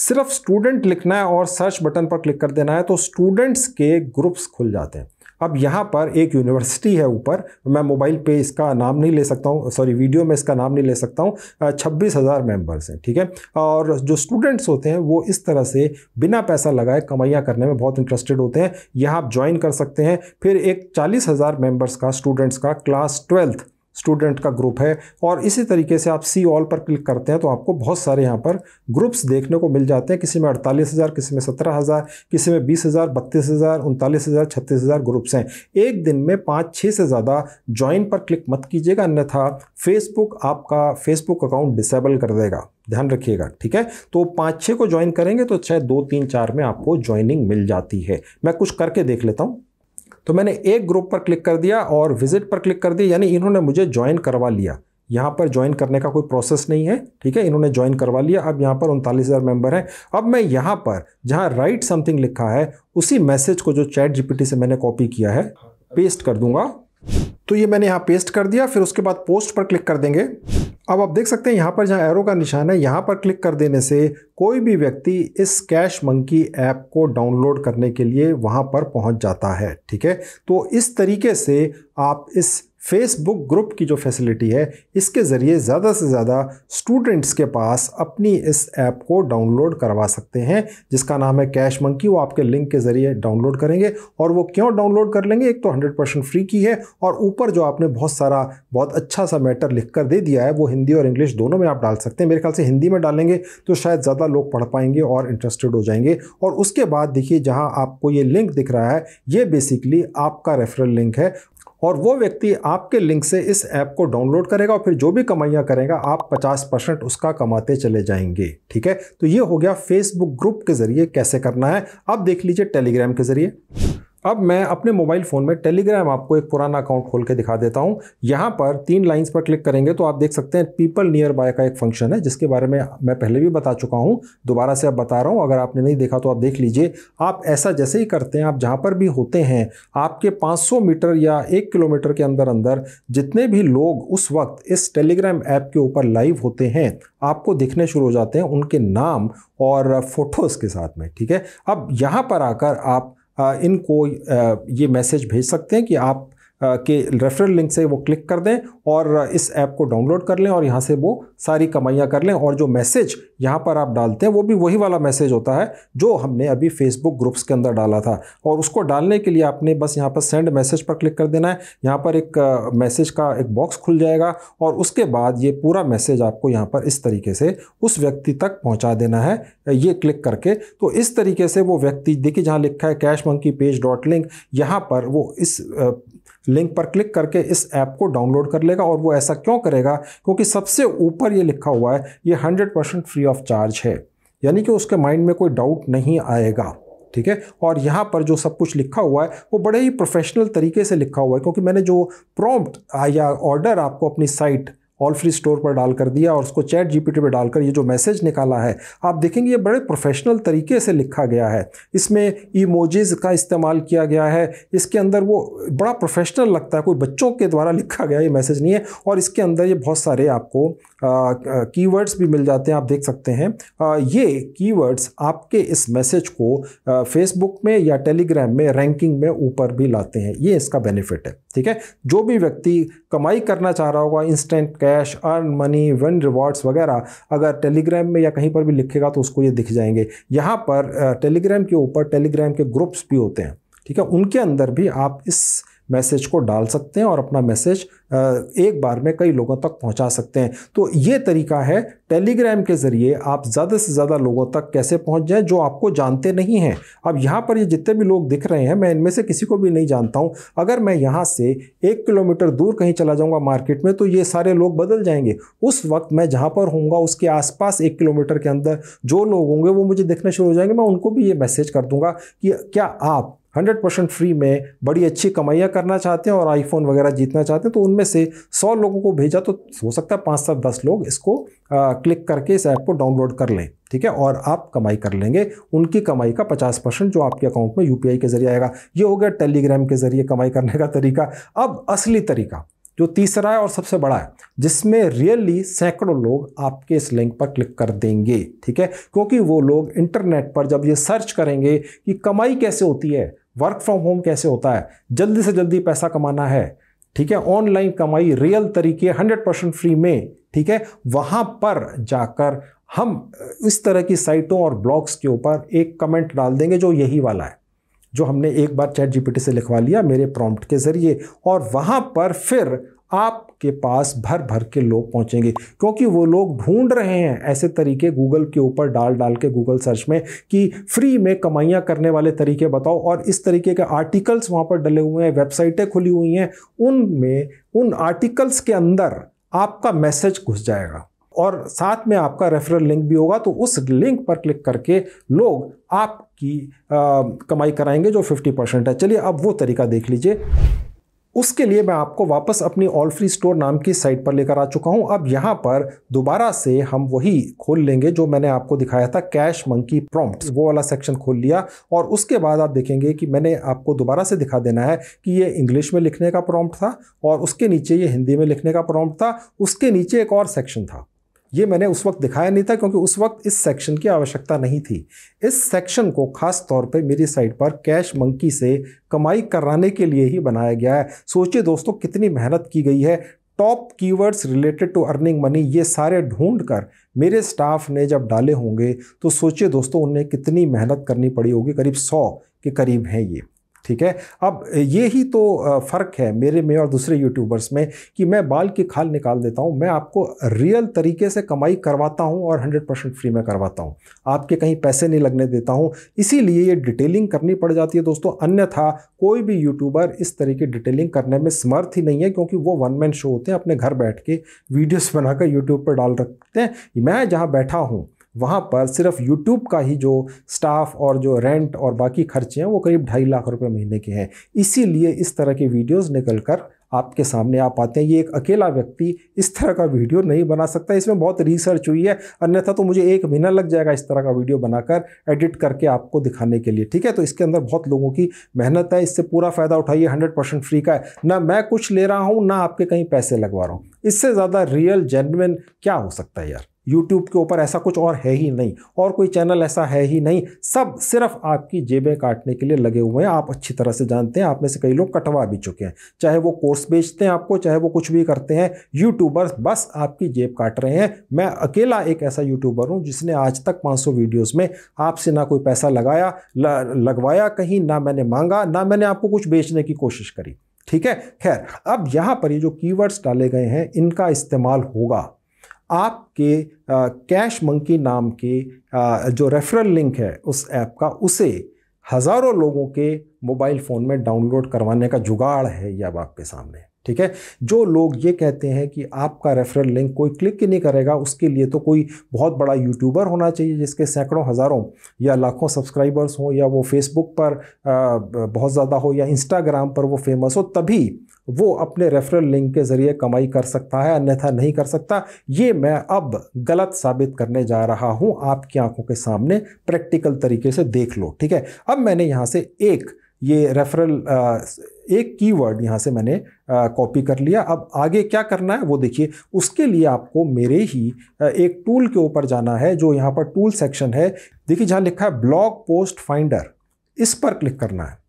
सिर्फ स्टूडेंट लिखना है और सर्च बटन पर क्लिक कर देना है तो स्टूडेंट्स के ग्रुप्स खुल जाते हैं अब यहाँ पर एक यूनिवर्सिटी है ऊपर मैं मोबाइल पे इसका नाम नहीं ले सकता हूँ सॉरी वीडियो में इसका नाम नहीं ले सकता हूँ छब्बीस हज़ार मेम्बर्स हैं ठीक है और जो स्टूडेंट्स होते हैं वो इस तरह से बिना पैसा लगाए कमाइयाँ करने में बहुत इंटरेस्टेड होते हैं यहाँ आप ज्वाइन कर सकते हैं फिर एक चालीस हज़ार मेम्बर्स का स्टूडेंट्स का क्लास ट्वेल्थ स्टूडेंट का ग्रुप है और इसी तरीके से आप सी ऑल पर क्लिक करते हैं तो आपको बहुत सारे यहाँ पर ग्रुप्स देखने को मिल जाते हैं किसी में अड़तालीस हज़ार किसी में सत्रह हज़ार किसी में बीस हज़ार बत्तीस हज़ार उनतालीस हज़ार छत्तीस हज़ार ग्रुप्स हैं एक दिन में पाँच छः से ज़्यादा ज्वाइन पर क्लिक मत कीजिएगा अन्यथा फेसबुक आपका फेसबुक अकाउंट डिसेबल कर देगा ध्यान रखिएगा ठीक है तो पाँच छः को ज्वाइन करेंगे तो छः दो तीन चार में आपको ज्वाइनिंग मिल जाती है मैं कुछ करके देख लेता हूँ तो मैंने एक ग्रुप पर क्लिक कर दिया और विजिट पर क्लिक कर दिया यानी इन्होंने मुझे ज्वाइन करवा लिया यहाँ पर ज्वाइन करने का कोई प्रोसेस नहीं है ठीक है इन्होंने ज्वाइन करवा लिया अब यहाँ पर उनतालीस हज़ार मेम्बर हैं अब मैं यहाँ पर जहाँ राइट समथिंग लिखा है उसी मैसेज को जो चैट जीपीटी से मैंने कॉपी किया है पेस्ट कर दूंगा तो ये मैंने यहाँ पेस्ट कर दिया फिर उसके बाद पोस्ट पर क्लिक कर देंगे अब आप देख सकते हैं यहाँ पर जहाँ एरो का निशान है यहाँ पर क्लिक कर देने से कोई भी व्यक्ति इस कैश मंकी ऐप को डाउनलोड करने के लिए वहाँ पर पहुँच जाता है ठीक है तो इस तरीके से आप इस फेसबुक ग्रुप की जो फैसिलिटी है इसके ज़रिए ज़्यादा से ज़्यादा स्टूडेंट्स के पास अपनी इस ऐप को डाउनलोड करवा सकते हैं जिसका नाम है कैश मंकी वो आपके लिंक के ज़रिए डाउनलोड करेंगे और वो क्यों डाउनलोड कर लेंगे एक तो हंड्रेड परसेंट फ्री की है और ऊपर जो आपने बहुत सारा बहुत अच्छा सा मैटर लिख कर दे दिया है वो हिंदी और इंग्लिश दोनों में आप डाल सकते हैं मेरे ख्याल से हिंदी में डालेंगे तो शायद ज़्यादा लोग पढ़ पाएंगे और इंटरेस्टेड हो जाएंगे और उसके बाद देखिए जहाँ आपको ये लिंक दिख रहा है ये बेसिकली आपका रेफरल लिंक है और वो व्यक्ति आपके लिंक से इस ऐप को डाउनलोड करेगा और फिर जो भी कमाइयाँ करेगा आप 50 परसेंट उसका कमाते चले जाएंगे ठीक है तो ये हो गया फेसबुक ग्रुप के ज़रिए कैसे करना है अब देख लीजिए टेलीग्राम के ज़रिए अब मैं अपने मोबाइल फ़ोन में टेलीग्राम आपको एक पुराना अकाउंट खोल के दिखा देता हूँ यहाँ पर तीन लाइंस पर क्लिक करेंगे तो आप देख सकते हैं पीपल नियर बाय का एक फंक्शन है जिसके बारे में मैं पहले भी बता चुका हूँ दोबारा से अब बता रहा हूँ अगर आपने नहीं देखा तो आप देख लीजिए आप ऐसा जैसे ही करते हैं आप जहाँ पर भी होते हैं आपके पाँच मीटर या एक किलोमीटर के अंदर अंदर जितने भी लोग उस वक्त इस टेलीग्राम ऐप के ऊपर लाइव होते हैं आपको दिखने शुरू हो जाते हैं उनके नाम और फोटोज़ के साथ में ठीक है अब यहाँ पर आकर आप इनको ये मैसेज भेज सकते हैं कि आप के रेफरल लिंक से वो क्लिक कर दें और इस ऐप को डाउनलोड कर लें और यहाँ से वो सारी कमाइयाँ कर लें और जो मैसेज यहाँ पर आप डालते हैं वो भी वही वाला मैसेज होता है जो हमने अभी फेसबुक ग्रुप्स के अंदर डाला था और उसको डालने के लिए आपने बस यहाँ पर सेंड मैसेज पर क्लिक कर देना है यहाँ पर एक मैसेज का एक बॉक्स खुल जाएगा और उसके बाद ये पूरा मैसेज आपको यहाँ पर इस तरीके से उस व्यक्ति तक पहुँचा देना है ये क्लिक करके तो इस तरीके से वो व्यक्ति देखिए जहाँ लिखा है cash monkey page dot link यहाँ पर वो इस लिंक पर क्लिक करके इस ऐप को डाउनलोड कर लेगा और वो ऐसा क्यों करेगा क्योंकि सबसे ऊपर ये लिखा हुआ है ये hundred percent free of charge है यानी कि उसके माइंड में कोई डाउट नहीं आएगा ठीक है और यहाँ पर जो सब कुछ लिखा हुआ है वो बड़े ही प्रोफेशनल तरीके से लिखा हुआ है क्योंकि मैंने जो प्रॉम्प्ट या ऑर्डर आपको अपनी साइट ऑल फ्री स्टोर पर डाल कर दिया और उसको चैट जीपीटी पे डालकर ये जो मैसेज निकाला है आप देखेंगे ये बड़े प्रोफेशनल तरीके से लिखा गया है इसमें ईमोजेज का इस्तेमाल किया गया है इसके अंदर वो बड़ा प्रोफेशनल लगता है कोई बच्चों के द्वारा लिखा गया ये मैसेज नहीं है और इसके अंदर ये बहुत सारे आपको कीवर्ड्स भी मिल जाते हैं आप देख सकते हैं आ, ये कीवर्ड्स आपके इस मैसेज को फेसबुक में या टेलीग्राम में रैंकिंग में ऊपर भी लाते हैं ये इसका बेनिफिट है ठीक है जो भी व्यक्ति कमाई करना चाह रहा होगा instant cash earn money one rewards वगैरह अगर टेलीग्राम में या कहीं पर भी लिखेगा तो उसको ये दिख जाएंगे यहाँ पर टेलीग्राम के ऊपर टेलीग्राम के ग्रुप्स भी होते हैं ठीक है उनके अंदर भी आप इस मैसेज को डाल सकते हैं और अपना मैसेज एक बार में कई लोगों तक पहुंचा सकते हैं तो ये तरीका है टेलीग्राम के ज़रिए आप ज़्यादा से ज़्यादा लोगों तक कैसे पहुंच जाएं जो आपको जानते नहीं हैं अब यहाँ पर ये जितने भी लोग दिख रहे हैं मैं इनमें से किसी को भी नहीं जानता हूँ अगर मैं यहाँ से एक किलोमीटर दूर कहीं चला जाऊँगा मार्केट में तो ये सारे लोग बदल जाएंगे उस वक्त मैं जहाँ पर हूँगा उसके आसपास एक किलोमीटर के अंदर जो लोग होंगे वो मुझे दिखने शुरू हो जाएंगे मैं उनको भी ये मैसेज कर दूंगा कि क्या आप हंड्रेड परसेंट फ्री में बड़ी अच्छी कमाइयाँ करना चाहते हैं और आईफोन वगैरह जीतना चाहते हैं तो उनमें से सौ लोगों को भेजा तो हो सकता है पाँच सात दस लोग इसको आ, क्लिक करके इस ऐप को डाउनलोड कर लें ठीक है और आप कमाई कर लेंगे उनकी कमाई का 50 परसेंट जो आपके अकाउंट में यूपीआई के जरिए आएगा ये हो गया टेलीग्राम के जरिए कमाई करने का तरीका अब असली तरीका जो तीसरा है और सबसे बड़ा है जिसमें रियली सैकड़ों लोग आपके इस लिंक पर क्लिक कर देंगे ठीक है क्योंकि वो लोग इंटरनेट पर जब ये सर्च करेंगे कि कमाई कैसे होती है वर्क फ्रॉम होम कैसे होता है जल्दी से जल्दी पैसा कमाना है ठीक है ऑनलाइन कमाई रियल तरीके हंड्रेड परसेंट फ्री में ठीक है वहाँ पर जाकर हम इस तरह की साइटों और ब्लॉग्स के ऊपर एक कमेंट डाल देंगे जो यही वाला है जो हमने एक बार चैट जीपीटी से लिखवा लिया मेरे प्रॉम्प्ट के ज़रिए और वहाँ पर फिर आपके पास भर भर के लोग पहुंचेंगे क्योंकि वो लोग ढूंढ रहे हैं ऐसे तरीके गूगल के ऊपर डाल डाल के गूगल सर्च में कि फ्री में कमाइयाँ करने वाले तरीके बताओ और इस तरीके के आर्टिकल्स वहाँ पर डले हुए हैं वेबसाइटें खुली हुई हैं उनमें उन आर्टिकल्स के अंदर आपका मैसेज घुस जाएगा और साथ में आपका रेफरल लिंक भी होगा तो उस लिंक पर क्लिक करके लोग आपकी आ, कमाई कराएंगे जो 50 परसेंट है चलिए अब वो तरीका देख लीजिए उसके लिए मैं आपको वापस अपनी ऑल फ्री स्टोर नाम की साइट पर लेकर आ चुका हूं अब यहां पर दोबारा से हम वही खोल लेंगे जो मैंने आपको दिखाया था कैश मंकी प्रॉम्प्ट वो वाला सेक्शन खोल लिया और उसके बाद आप देखेंगे कि मैंने आपको दोबारा से दिखा देना है कि ये इंग्लिश में लिखने का प्रॉम्प्ट था और उसके नीचे ये हिंदी में लिखने का प्रॉम्प्ट था उसके नीचे एक और सेक्शन था ये मैंने उस वक्त दिखाया नहीं था क्योंकि उस वक्त इस सेक्शन की आवश्यकता नहीं थी इस सेक्शन को खास तौर पे मेरी साइट पर कैश मंकी से कमाई कराने के लिए ही बनाया गया है सोचिए दोस्तों कितनी मेहनत की गई है top keywords related to earning money ये सारे ढूंढ कर मेरे स्टाफ ने जब डाले होंगे तो सोचिए दोस्तों उन्हें कितनी मेहनत करनी पड़ी होगी करीब सौ के करीब हैं ये ठीक है अब ये ही तो फ़र्क है मेरे में और दूसरे यूट्यूबर्स में कि मैं बाल की खाल निकाल देता हूँ मैं आपको रियल तरीके से कमाई करवाता हूँ और 100 परसेंट फ्री में करवाता हूँ आपके कहीं पैसे नहीं लगने देता हूँ इसीलिए ये डिटेलिंग करनी पड़ जाती है दोस्तों अन्यथा कोई भी यूट्यूबर इस तरीके डिटेलिंग करने में समर्थ ही नहीं है क्योंकि वो वन मैन शो होते हैं अपने घर बैठ के वीडियोस बनाकर यूट्यूब पर डाल रखते हैं मैं जहाँ बैठा हूँ वहाँ पर सिर्फ यूट्यूब का ही जो स्टाफ और जो रेंट और बाकी खर्चे हैं वो करीब ढाई लाख रुपए महीने के हैं इसीलिए इस तरह के वीडियोस निकल कर आपके सामने आ पाते हैं ये एक अकेला व्यक्ति इस तरह का वीडियो नहीं बना सकता इसमें बहुत रिसर्च हुई है अन्यथा तो मुझे एक महीना लग जाएगा इस तरह का वीडियो बनाकर एडिट करके आपको दिखाने के लिए ठीक है तो इसके अंदर बहुत लोगों की मेहनत है इससे पूरा फ़ायदा उठाइए हंड्रेड परसेंट फ्री का है ना मैं कुछ ले रहा हूँ ना आपके कहीं पैसे लगवा रहा हूँ इससे ज़्यादा रियल जेनविन क्या हो सकता है यार यूट्यूब के ऊपर ऐसा कुछ और है ही नहीं और कोई चैनल ऐसा है ही नहीं सब सिर्फ आपकी जेबें काटने के लिए लगे हुए हैं आप अच्छी तरह से जानते हैं आप में से कई लोग कटवा भी चुके हैं चाहे वो कोर्स बेचते हैं आपको चाहे वो कुछ भी करते हैं यूट्यूबर्स बस आपकी जेब काट रहे हैं मैं अकेला एक ऐसा यूट्यूबर हूँ जिसने आज तक पाँच सौ में आपसे ना कोई पैसा लगाया लगवाया कहीं ना मैंने मांगा ना मैंने आपको कुछ बेचने की कोशिश करी ठीक है खैर अब यहाँ पर ये जो कीवर्ड्स डाले गए हैं इनका इस्तेमाल होगा आपके कैश मंकी नाम के जो रेफरल लिंक है उस ऐप का उसे हज़ारों लोगों के मोबाइल फ़ोन में डाउनलोड करवाने का जुगाड़ है ये अब आपके सामने ठीक है जो लोग ये कहते हैं कि आपका रेफरल लिंक कोई क्लिक ही नहीं करेगा उसके लिए तो कोई बहुत बड़ा यूट्यूबर होना चाहिए जिसके सैकड़ों हज़ारों या लाखों सब्सक्राइबर्स हों या वो फेसबुक पर बहुत ज़्यादा हो या इंस्टाग्राम पर वो फेमस हो तभी वो अपने रेफरल लिंक के ज़रिए कमाई कर सकता है अन्यथा नहीं कर सकता ये मैं अब गलत साबित करने जा रहा हूँ आपकी आंखों के सामने प्रैक्टिकल तरीके से देख लो ठीक है अब मैंने यहाँ से एक ये रेफरल एक कीवर्ड यहाँ से मैंने कॉपी कर लिया अब आगे क्या करना है वो देखिए उसके लिए आपको मेरे ही एक टूल के ऊपर जाना है जो यहाँ पर टूल सेक्शन है देखिए जहाँ लिखा है ब्लॉग पोस्ट फाइंडर इस पर क्लिक करना है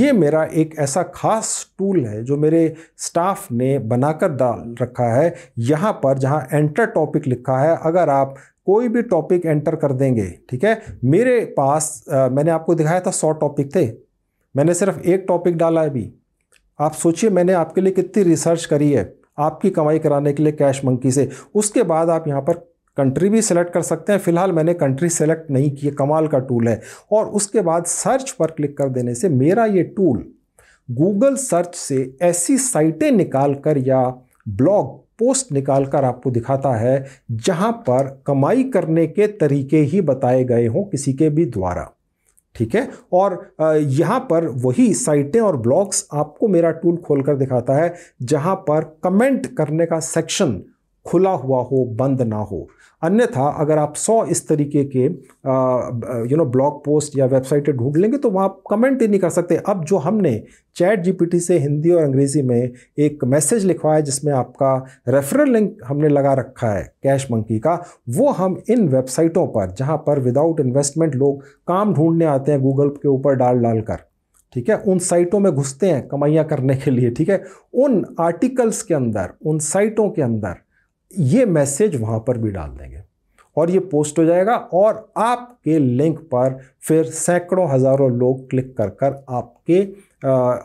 ये मेरा एक ऐसा खास टूल है जो मेरे स्टाफ ने बनाकर डाल रखा है यहाँ पर जहाँ एंटर टॉपिक लिखा है अगर आप कोई भी टॉपिक एंटर कर देंगे ठीक है मेरे पास आ, मैंने आपको दिखाया था सौ टॉपिक थे मैंने सिर्फ एक टॉपिक डाला है अभी आप सोचिए मैंने आपके लिए कितनी रिसर्च करी है आपकी कमाई कराने के लिए कैश मंकी से उसके बाद आप यहाँ पर कंट्री भी सिलेक्ट कर सकते हैं फिलहाल मैंने कंट्री सेलेक्ट नहीं की कमाल का टूल है और उसके बाद सर्च पर क्लिक कर देने से मेरा ये टूल गूगल सर्च से ऐसी साइटें निकाल कर या ब्लॉग पोस्ट निकाल कर आपको दिखाता है जहाँ पर कमाई करने के तरीके ही बताए गए हों किसी के भी द्वारा ठीक है और यहाँ पर वही साइटें और ब्लॉग्स आपको मेरा टूल खोलकर दिखाता है जहाँ पर कमेंट करने का सेक्शन खुला हुआ हो बंद ना हो अन्यथा अगर आप 100 इस तरीके के यू नो ब्लॉग पोस्ट या वेबसाइटें ढूंढ लेंगे तो वहाँ कमेंट ही नहीं कर सकते अब जो हमने चैट जीपीटी से हिंदी और अंग्रेज़ी में एक मैसेज लिखवाया है जिसमें आपका रेफरल लिंक हमने लगा रखा है कैश मंकी का वो हम इन वेबसाइटों पर जहाँ पर विदाउट इन्वेस्टमेंट लोग काम ढूंढने आते हैं गूगल के ऊपर डाल डाल कर ठीक है उन साइटों में घुसते हैं कमाइयाँ करने के लिए ठीक है उन आर्टिकल्स के अंदर उन साइटों के अंदर ये मैसेज वहाँ पर भी डाल देंगे और ये पोस्ट हो जाएगा और आपके लिंक पर फिर सैकड़ों हज़ारों लोग क्लिक कर कर आपके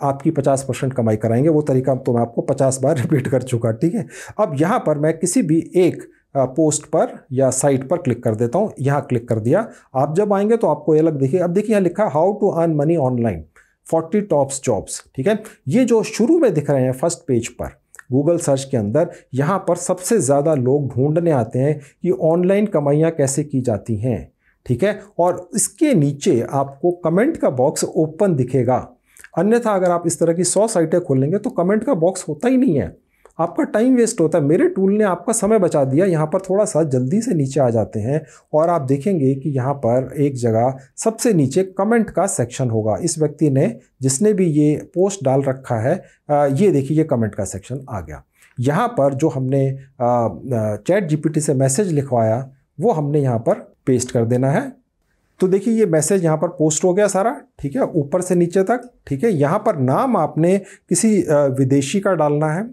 आपकी 50 परसेंट कमाई कराएंगे वो तरीका तो मैं आपको 50 बार रिपीट कर चुका ठीक है अब यहाँ पर मैं किसी भी एक पोस्ट पर या साइट पर क्लिक कर देता हूँ यहाँ क्लिक कर दिया आप जब आएंगे तो आपको ये अलग देखिए अब देखिए यहाँ लिखा how to earn money online forty tops jobs ठीक है ये जो शुरू में दिख रहे हैं फर्स्ट पेज पर गूगल सर्च के अंदर यहाँ पर सबसे ज़्यादा लोग ढूंढने आते हैं कि ऑनलाइन कमाइयाँ कैसे की जाती हैं ठीक है और इसके नीचे आपको कमेंट का बॉक्स ओपन दिखेगा अन्यथा अगर आप इस तरह की सौ साइटें खोलेंगे तो कमेंट का बॉक्स होता ही नहीं है आपका टाइम वेस्ट होता है मेरे टूल ने आपका समय बचा दिया यहाँ पर थोड़ा सा जल्दी से नीचे आ जाते हैं और आप देखेंगे कि यहाँ पर एक जगह सबसे नीचे कमेंट का सेक्शन होगा इस व्यक्ति ने जिसने भी ये पोस्ट डाल रखा है ये देखिए ये कमेंट का सेक्शन आ गया यहाँ पर जो हमने चैट जी से मैसेज लिखवाया वो हमने यहाँ पर पेस्ट कर देना है तो देखिए ये मैसेज यहाँ पर पोस्ट हो गया सारा ठीक है ऊपर से नीचे तक ठीक है यहाँ पर नाम आपने किसी विदेशी का डालना है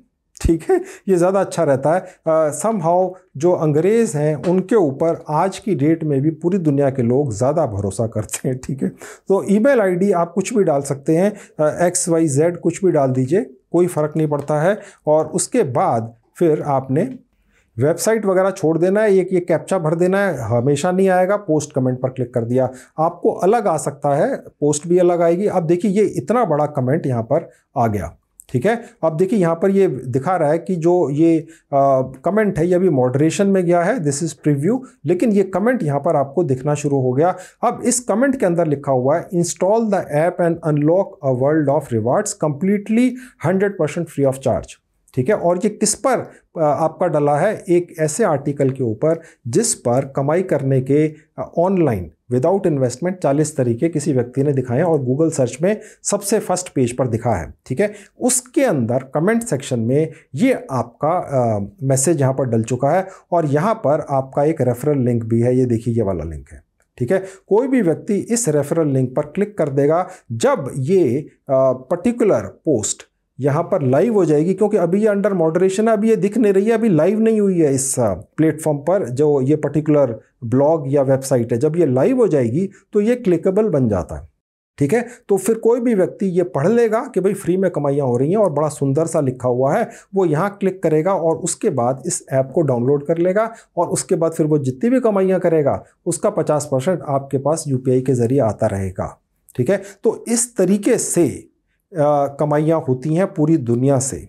ठीक है ये ज़्यादा अच्छा रहता है सम हाउ जो अंग्रेज़ हैं उनके ऊपर आज की डेट में भी पूरी दुनिया के लोग ज़्यादा भरोसा करते हैं ठीक है तो ईमेल आईडी आप कुछ भी डाल सकते हैं एक्स वाई जेड कुछ भी डाल दीजिए कोई फ़र्क नहीं पड़ता है और उसके बाद फिर आपने वेबसाइट वगैरह छोड़ देना है एक ये कैप्चा भर देना है हमेशा नहीं आएगा पोस्ट कमेंट पर क्लिक कर दिया आपको अलग आ सकता है पोस्ट भी अलग आएगी अब देखिए ये इतना बड़ा कमेंट यहाँ पर आ गया ठीक है अब देखिए यहाँ पर ये दिखा रहा है कि जो ये कमेंट है ये अभी मॉडरेशन में गया है दिस इज़ प्रिव्यू लेकिन ये कमेंट यहाँ पर आपको दिखना शुरू हो गया अब इस कमेंट के अंदर लिखा हुआ है install the app and unlock a world of rewards completely 100 percent free of charge ठीक है और ये किस पर आपका डला है एक ऐसे आर्टिकल के ऊपर जिस पर कमाई करने के ऑनलाइन विदाउट इन्वेस्टमेंट 40 तरीके किसी व्यक्ति ने दिखाए और गूगल सर्च में सबसे फर्स्ट पेज पर दिखा है ठीक है उसके अंदर कमेंट सेक्शन में ये आपका मैसेज यहाँ पर डल चुका है और यहाँ पर आपका एक रेफरल लिंक भी है ये देखिए ये वाला लिंक है ठीक है कोई भी व्यक्ति इस रेफरल लिंक पर क्लिक कर देगा जब ये पर्टिकुलर पोस्ट यहाँ पर लाइव हो जाएगी क्योंकि अभी ये अंडर मॉडरेशन है अभी ये दिख नहीं रही है अभी लाइव नहीं हुई है इस प्लेटफॉर्म पर जो ये पर्टिकुलर ब्लॉग या वेबसाइट है जब ये लाइव हो जाएगी तो ये क्लिकेबल बन जाता है ठीक है तो फिर कोई भी व्यक्ति ये पढ़ लेगा कि भाई फ्री में कमाइयाँ हो रही हैं और बड़ा सुंदर सा लिखा हुआ है वो यहाँ क्लिक करेगा और उसके बाद इस ऐप को डाउनलोड कर लेगा और उसके बाद फिर वो जितनी भी कमाइयाँ करेगा उसका पचास परसेंट आपके पास यू के ज़रिए आता रहेगा ठीक है तो इस तरीके से कमाइयाँ होती हैं पूरी दुनिया से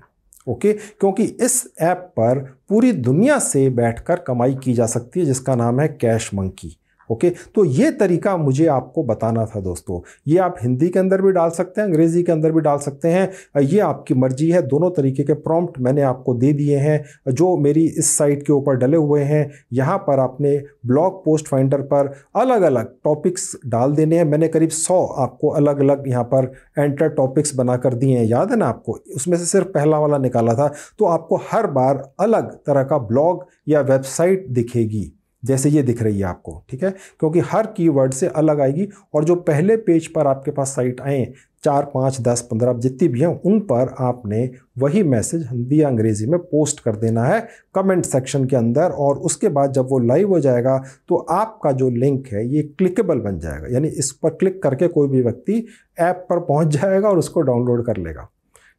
ओके क्योंकि इस ऐप पर पूरी दुनिया से बैठकर कमाई की जा सकती है जिसका नाम है कैश मंकी ओके तो ये तरीका मुझे आपको बताना था दोस्तों ये आप हिंदी के अंदर भी डाल सकते हैं अंग्रेज़ी के अंदर भी डाल सकते हैं ये आपकी मर्जी है दोनों तरीके के प्रॉम्प्ट मैंने आपको दे दिए हैं जो मेरी इस साइट के ऊपर डले हुए हैं यहाँ पर आपने ब्लॉग पोस्ट फाइंडर पर अलग अलग टॉपिक्स डाल देने हैं मैंने करीब सौ आपको अलग अलग यहाँ पर एंटर टॉपिक्स बना कर दिए हैं याद है ना आपको उसमें से सिर्फ पहला वाला निकाला था तो आपको हर बार अलग तरह का ब्लॉग या वेबसाइट दिखेगी जैसे ये दिख रही है आपको ठीक है क्योंकि हर कीवर्ड से अलग आएगी और जो पहले पेज पर आपके पास साइट आए चार पाँच दस पंद्रह जितनी भी हैं उन पर आपने वही मैसेज हिंदी या अंग्रेज़ी में पोस्ट कर देना है कमेंट सेक्शन के अंदर और उसके बाद जब वो लाइव हो जाएगा तो आपका जो लिंक है ये क्लिकेबल बन जाएगा यानी इस पर क्लिक करके कोई भी व्यक्ति ऐप पर पहुंच जाएगा और उसको डाउनलोड कर लेगा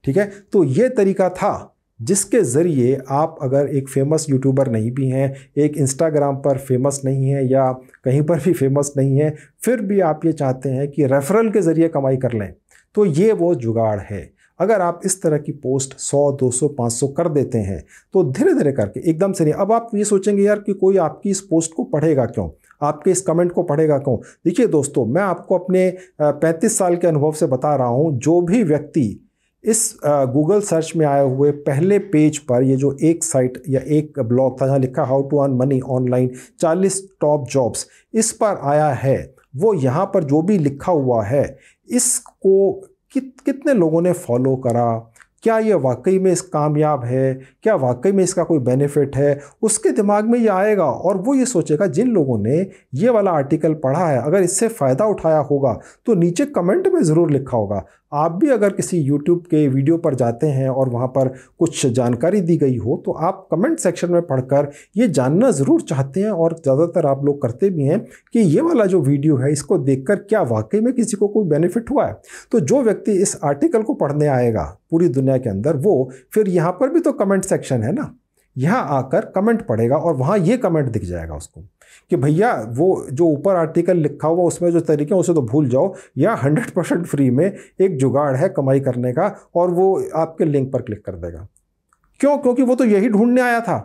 ठीक है तो ये तरीका था जिसके ज़रिए आप अगर एक फ़ेमस यूट्यूबर नहीं भी हैं एक इंस्टाग्राम पर फेमस नहीं है या कहीं पर भी फेमस नहीं है फिर भी आप ये चाहते हैं कि रेफरल के ज़रिए कमाई कर लें तो ये वो जुगाड़ है अगर आप इस तरह की पोस्ट 100, 200, 500 कर देते हैं तो धीरे धीरे करके एकदम से नहीं अब आप ये सोचेंगे यार कि कोई आपकी इस पोस्ट को पढ़ेगा क्यों आपके इस कमेंट को पढ़ेगा क्यों देखिए दोस्तों मैं आपको अपने 35 साल के अनुभव से बता रहा हूँ जो भी व्यक्ति इस गूगल सर्च में आए हुए पहले पेज पर ये जो एक साइट या एक ब्लॉग था जहाँ लिखा how to earn money online 40 top jobs इस पर आया है वो यहाँ पर जो भी लिखा हुआ है इसको कित कितने लोगों ने फॉलो करा क्या ये वाकई में इस कामयाब है क्या वाकई में इसका कोई बेनिफिट है उसके दिमाग में ये आएगा और वो ये सोचेगा जिन लोगों ने ये वाला आर्टिकल पढ़ा है अगर इससे फ़ायदा उठाया होगा तो नीचे कमेंट में ज़रूर लिखा होगा आप भी अगर किसी YouTube के वीडियो पर जाते हैं और वहाँ पर कुछ जानकारी दी गई हो तो आप कमेंट सेक्शन में पढ़कर ये जानना ज़रूर चाहते हैं और ज़्यादातर आप लोग करते भी हैं कि ये वाला जो वीडियो है इसको देखकर क्या वाकई में किसी को कोई बेनिफिट हुआ है तो जो व्यक्ति इस आर्टिकल को पढ़ने आएगा पूरी दुनिया के अंदर वो फिर यहाँ पर भी तो कमेंट सेक्शन है ना यहाँ आकर कमेंट पड़ेगा और वहाँ ये कमेंट दिख जाएगा उसको कि भैया वो जो ऊपर आर्टिकल लिखा हुआ उसमें जो तरीके हैं उसे तो भूल जाओ या हंड्रेड परसेंट फ्री में एक जुगाड़ है कमाई करने का और वो आपके लिंक पर क्लिक कर देगा क्यों क्योंकि वो तो यही ढूंढने आया था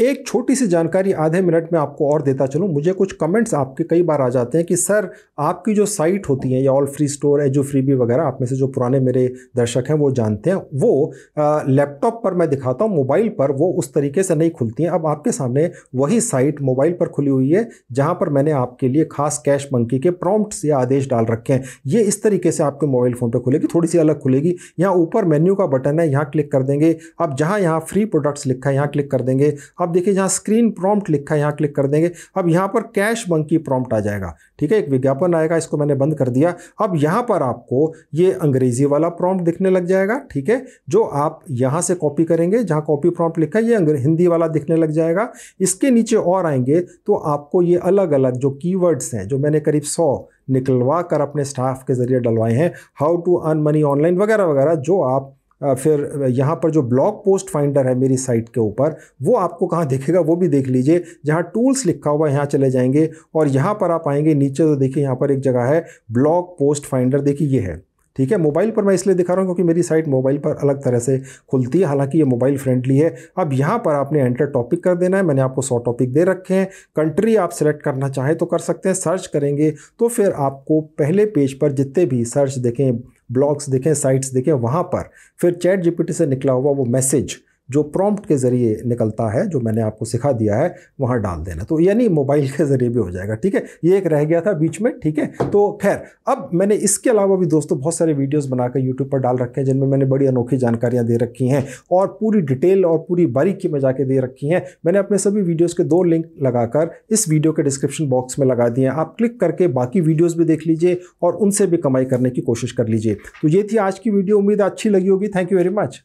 एक छोटी सी जानकारी आधे मिनट में आपको और देता चलूँ मुझे कुछ कमेंट्स आपके कई बार आ जाते हैं कि सर आपकी जो साइट होती है या ऑल फ्री स्टोर एजो फ्री भी वगैरह आप में से जो पुराने मेरे दर्शक हैं वो जानते हैं वो लैपटॉप पर मैं दिखाता हूँ मोबाइल पर वो उस तरीके से नहीं खुलती हैं अब आपके सामने वही साइट मोबाइल पर खुली हुई है जहाँ पर मैंने आपके लिए खास कैश मंकी के प्रॉम्प्ट्स या आदेश डाल रखे हैं ये इस तरीके से आपके मोबाइल फ़ोन पर खुलेगी थोड़ी सी अलग खुलेगी यहाँ ऊपर मेन्यू का बटन है यहाँ क्लिक कर देंगे अब जहाँ यहाँ फ्री प्रोडक्ट्स लिखा है यहाँ क्लिक कर देंगे अब देखिए जहाँ स्क्रीन प्रॉम्प्ट लिखा है यहाँ क्लिक कर देंगे अब यहाँ पर कैश मंकी प्रॉम्प्ट आ जाएगा ठीक है एक विज्ञापन आएगा इसको मैंने बंद कर दिया अब यहाँ पर आपको ये अंग्रेजी वाला प्रॉम्प्ट दिखने लग जाएगा ठीक है जो आप यहाँ से कॉपी करेंगे जहाँ कॉपी प्रॉम्प्ट लिखा है ये हिंदी वाला दिखने लग जाएगा इसके नीचे और आएंगे तो आपको ये अलग अलग जो कीवर्ड्स हैं जो मैंने करीब सौ निकलवा कर अपने स्टाफ के ज़रिए डलवाए हैं how to earn money online वगैरह वगैरह जो आप फिर यहाँ पर जो ब्लॉग पोस्ट फाइंडर है मेरी साइट के ऊपर वो आपको कहाँ दिखेगा वो भी देख लीजिए जहाँ टूल्स लिखा हुआ है यहाँ चले जाएंगे और यहाँ पर आप आएंगे नीचे तो देखिए यहाँ पर एक जगह है ब्लॉग पोस्ट फाइंडर देखिए ये है ठीक है मोबाइल पर मैं इसलिए दिखा रहा हूँ क्योंकि मेरी साइट मोबाइल पर अलग तरह से खुलती है हालांकि ये मोबाइल फ्रेंडली है अब यहाँ पर आपने एंटर टॉपिक कर देना है मैंने आपको सौ टॉपिक दे रखे हैं कंट्री आप सेलेक्ट करना चाहें तो कर सकते हैं सर्च करेंगे तो फिर आपको पहले पेज पर जितने भी सर्च देखें ब्लॉग्स देखें साइट्स देखें वहाँ पर फिर चैट जीपीटी से निकला हुआ वो मैसेज जो प्रॉम्प्ट के ज़रिए निकलता है जो मैंने आपको सिखा दिया है वहाँ डाल देना तो यानी मोबाइल के ज़रिए भी हो जाएगा ठीक है ये एक रह गया था बीच में ठीक है तो खैर अब मैंने इसके अलावा भी दोस्तों बहुत सारे वीडियोस बनाकर यूट्यूब पर डाल रखे हैं जिनमें मैंने बड़ी अनोखी जानकारियाँ दे रखी हैं और पूरी डिटेल और पूरी बारीकी में जाके दे रखी हैं मैंने अपने सभी वीडियोज़ के दो लिंक लगाकर इस वीडियो के डिस्क्रिप्शन बॉक्स में लगा दिए आप क्लिक करके बाकी वीडियोज़ भी देख लीजिए और उनसे भी कमाई करने की कोशिश कर लीजिए तो ये थी आज की वीडियो उम्मीद अच्छी लगी होगी थैंक यू वेरी मच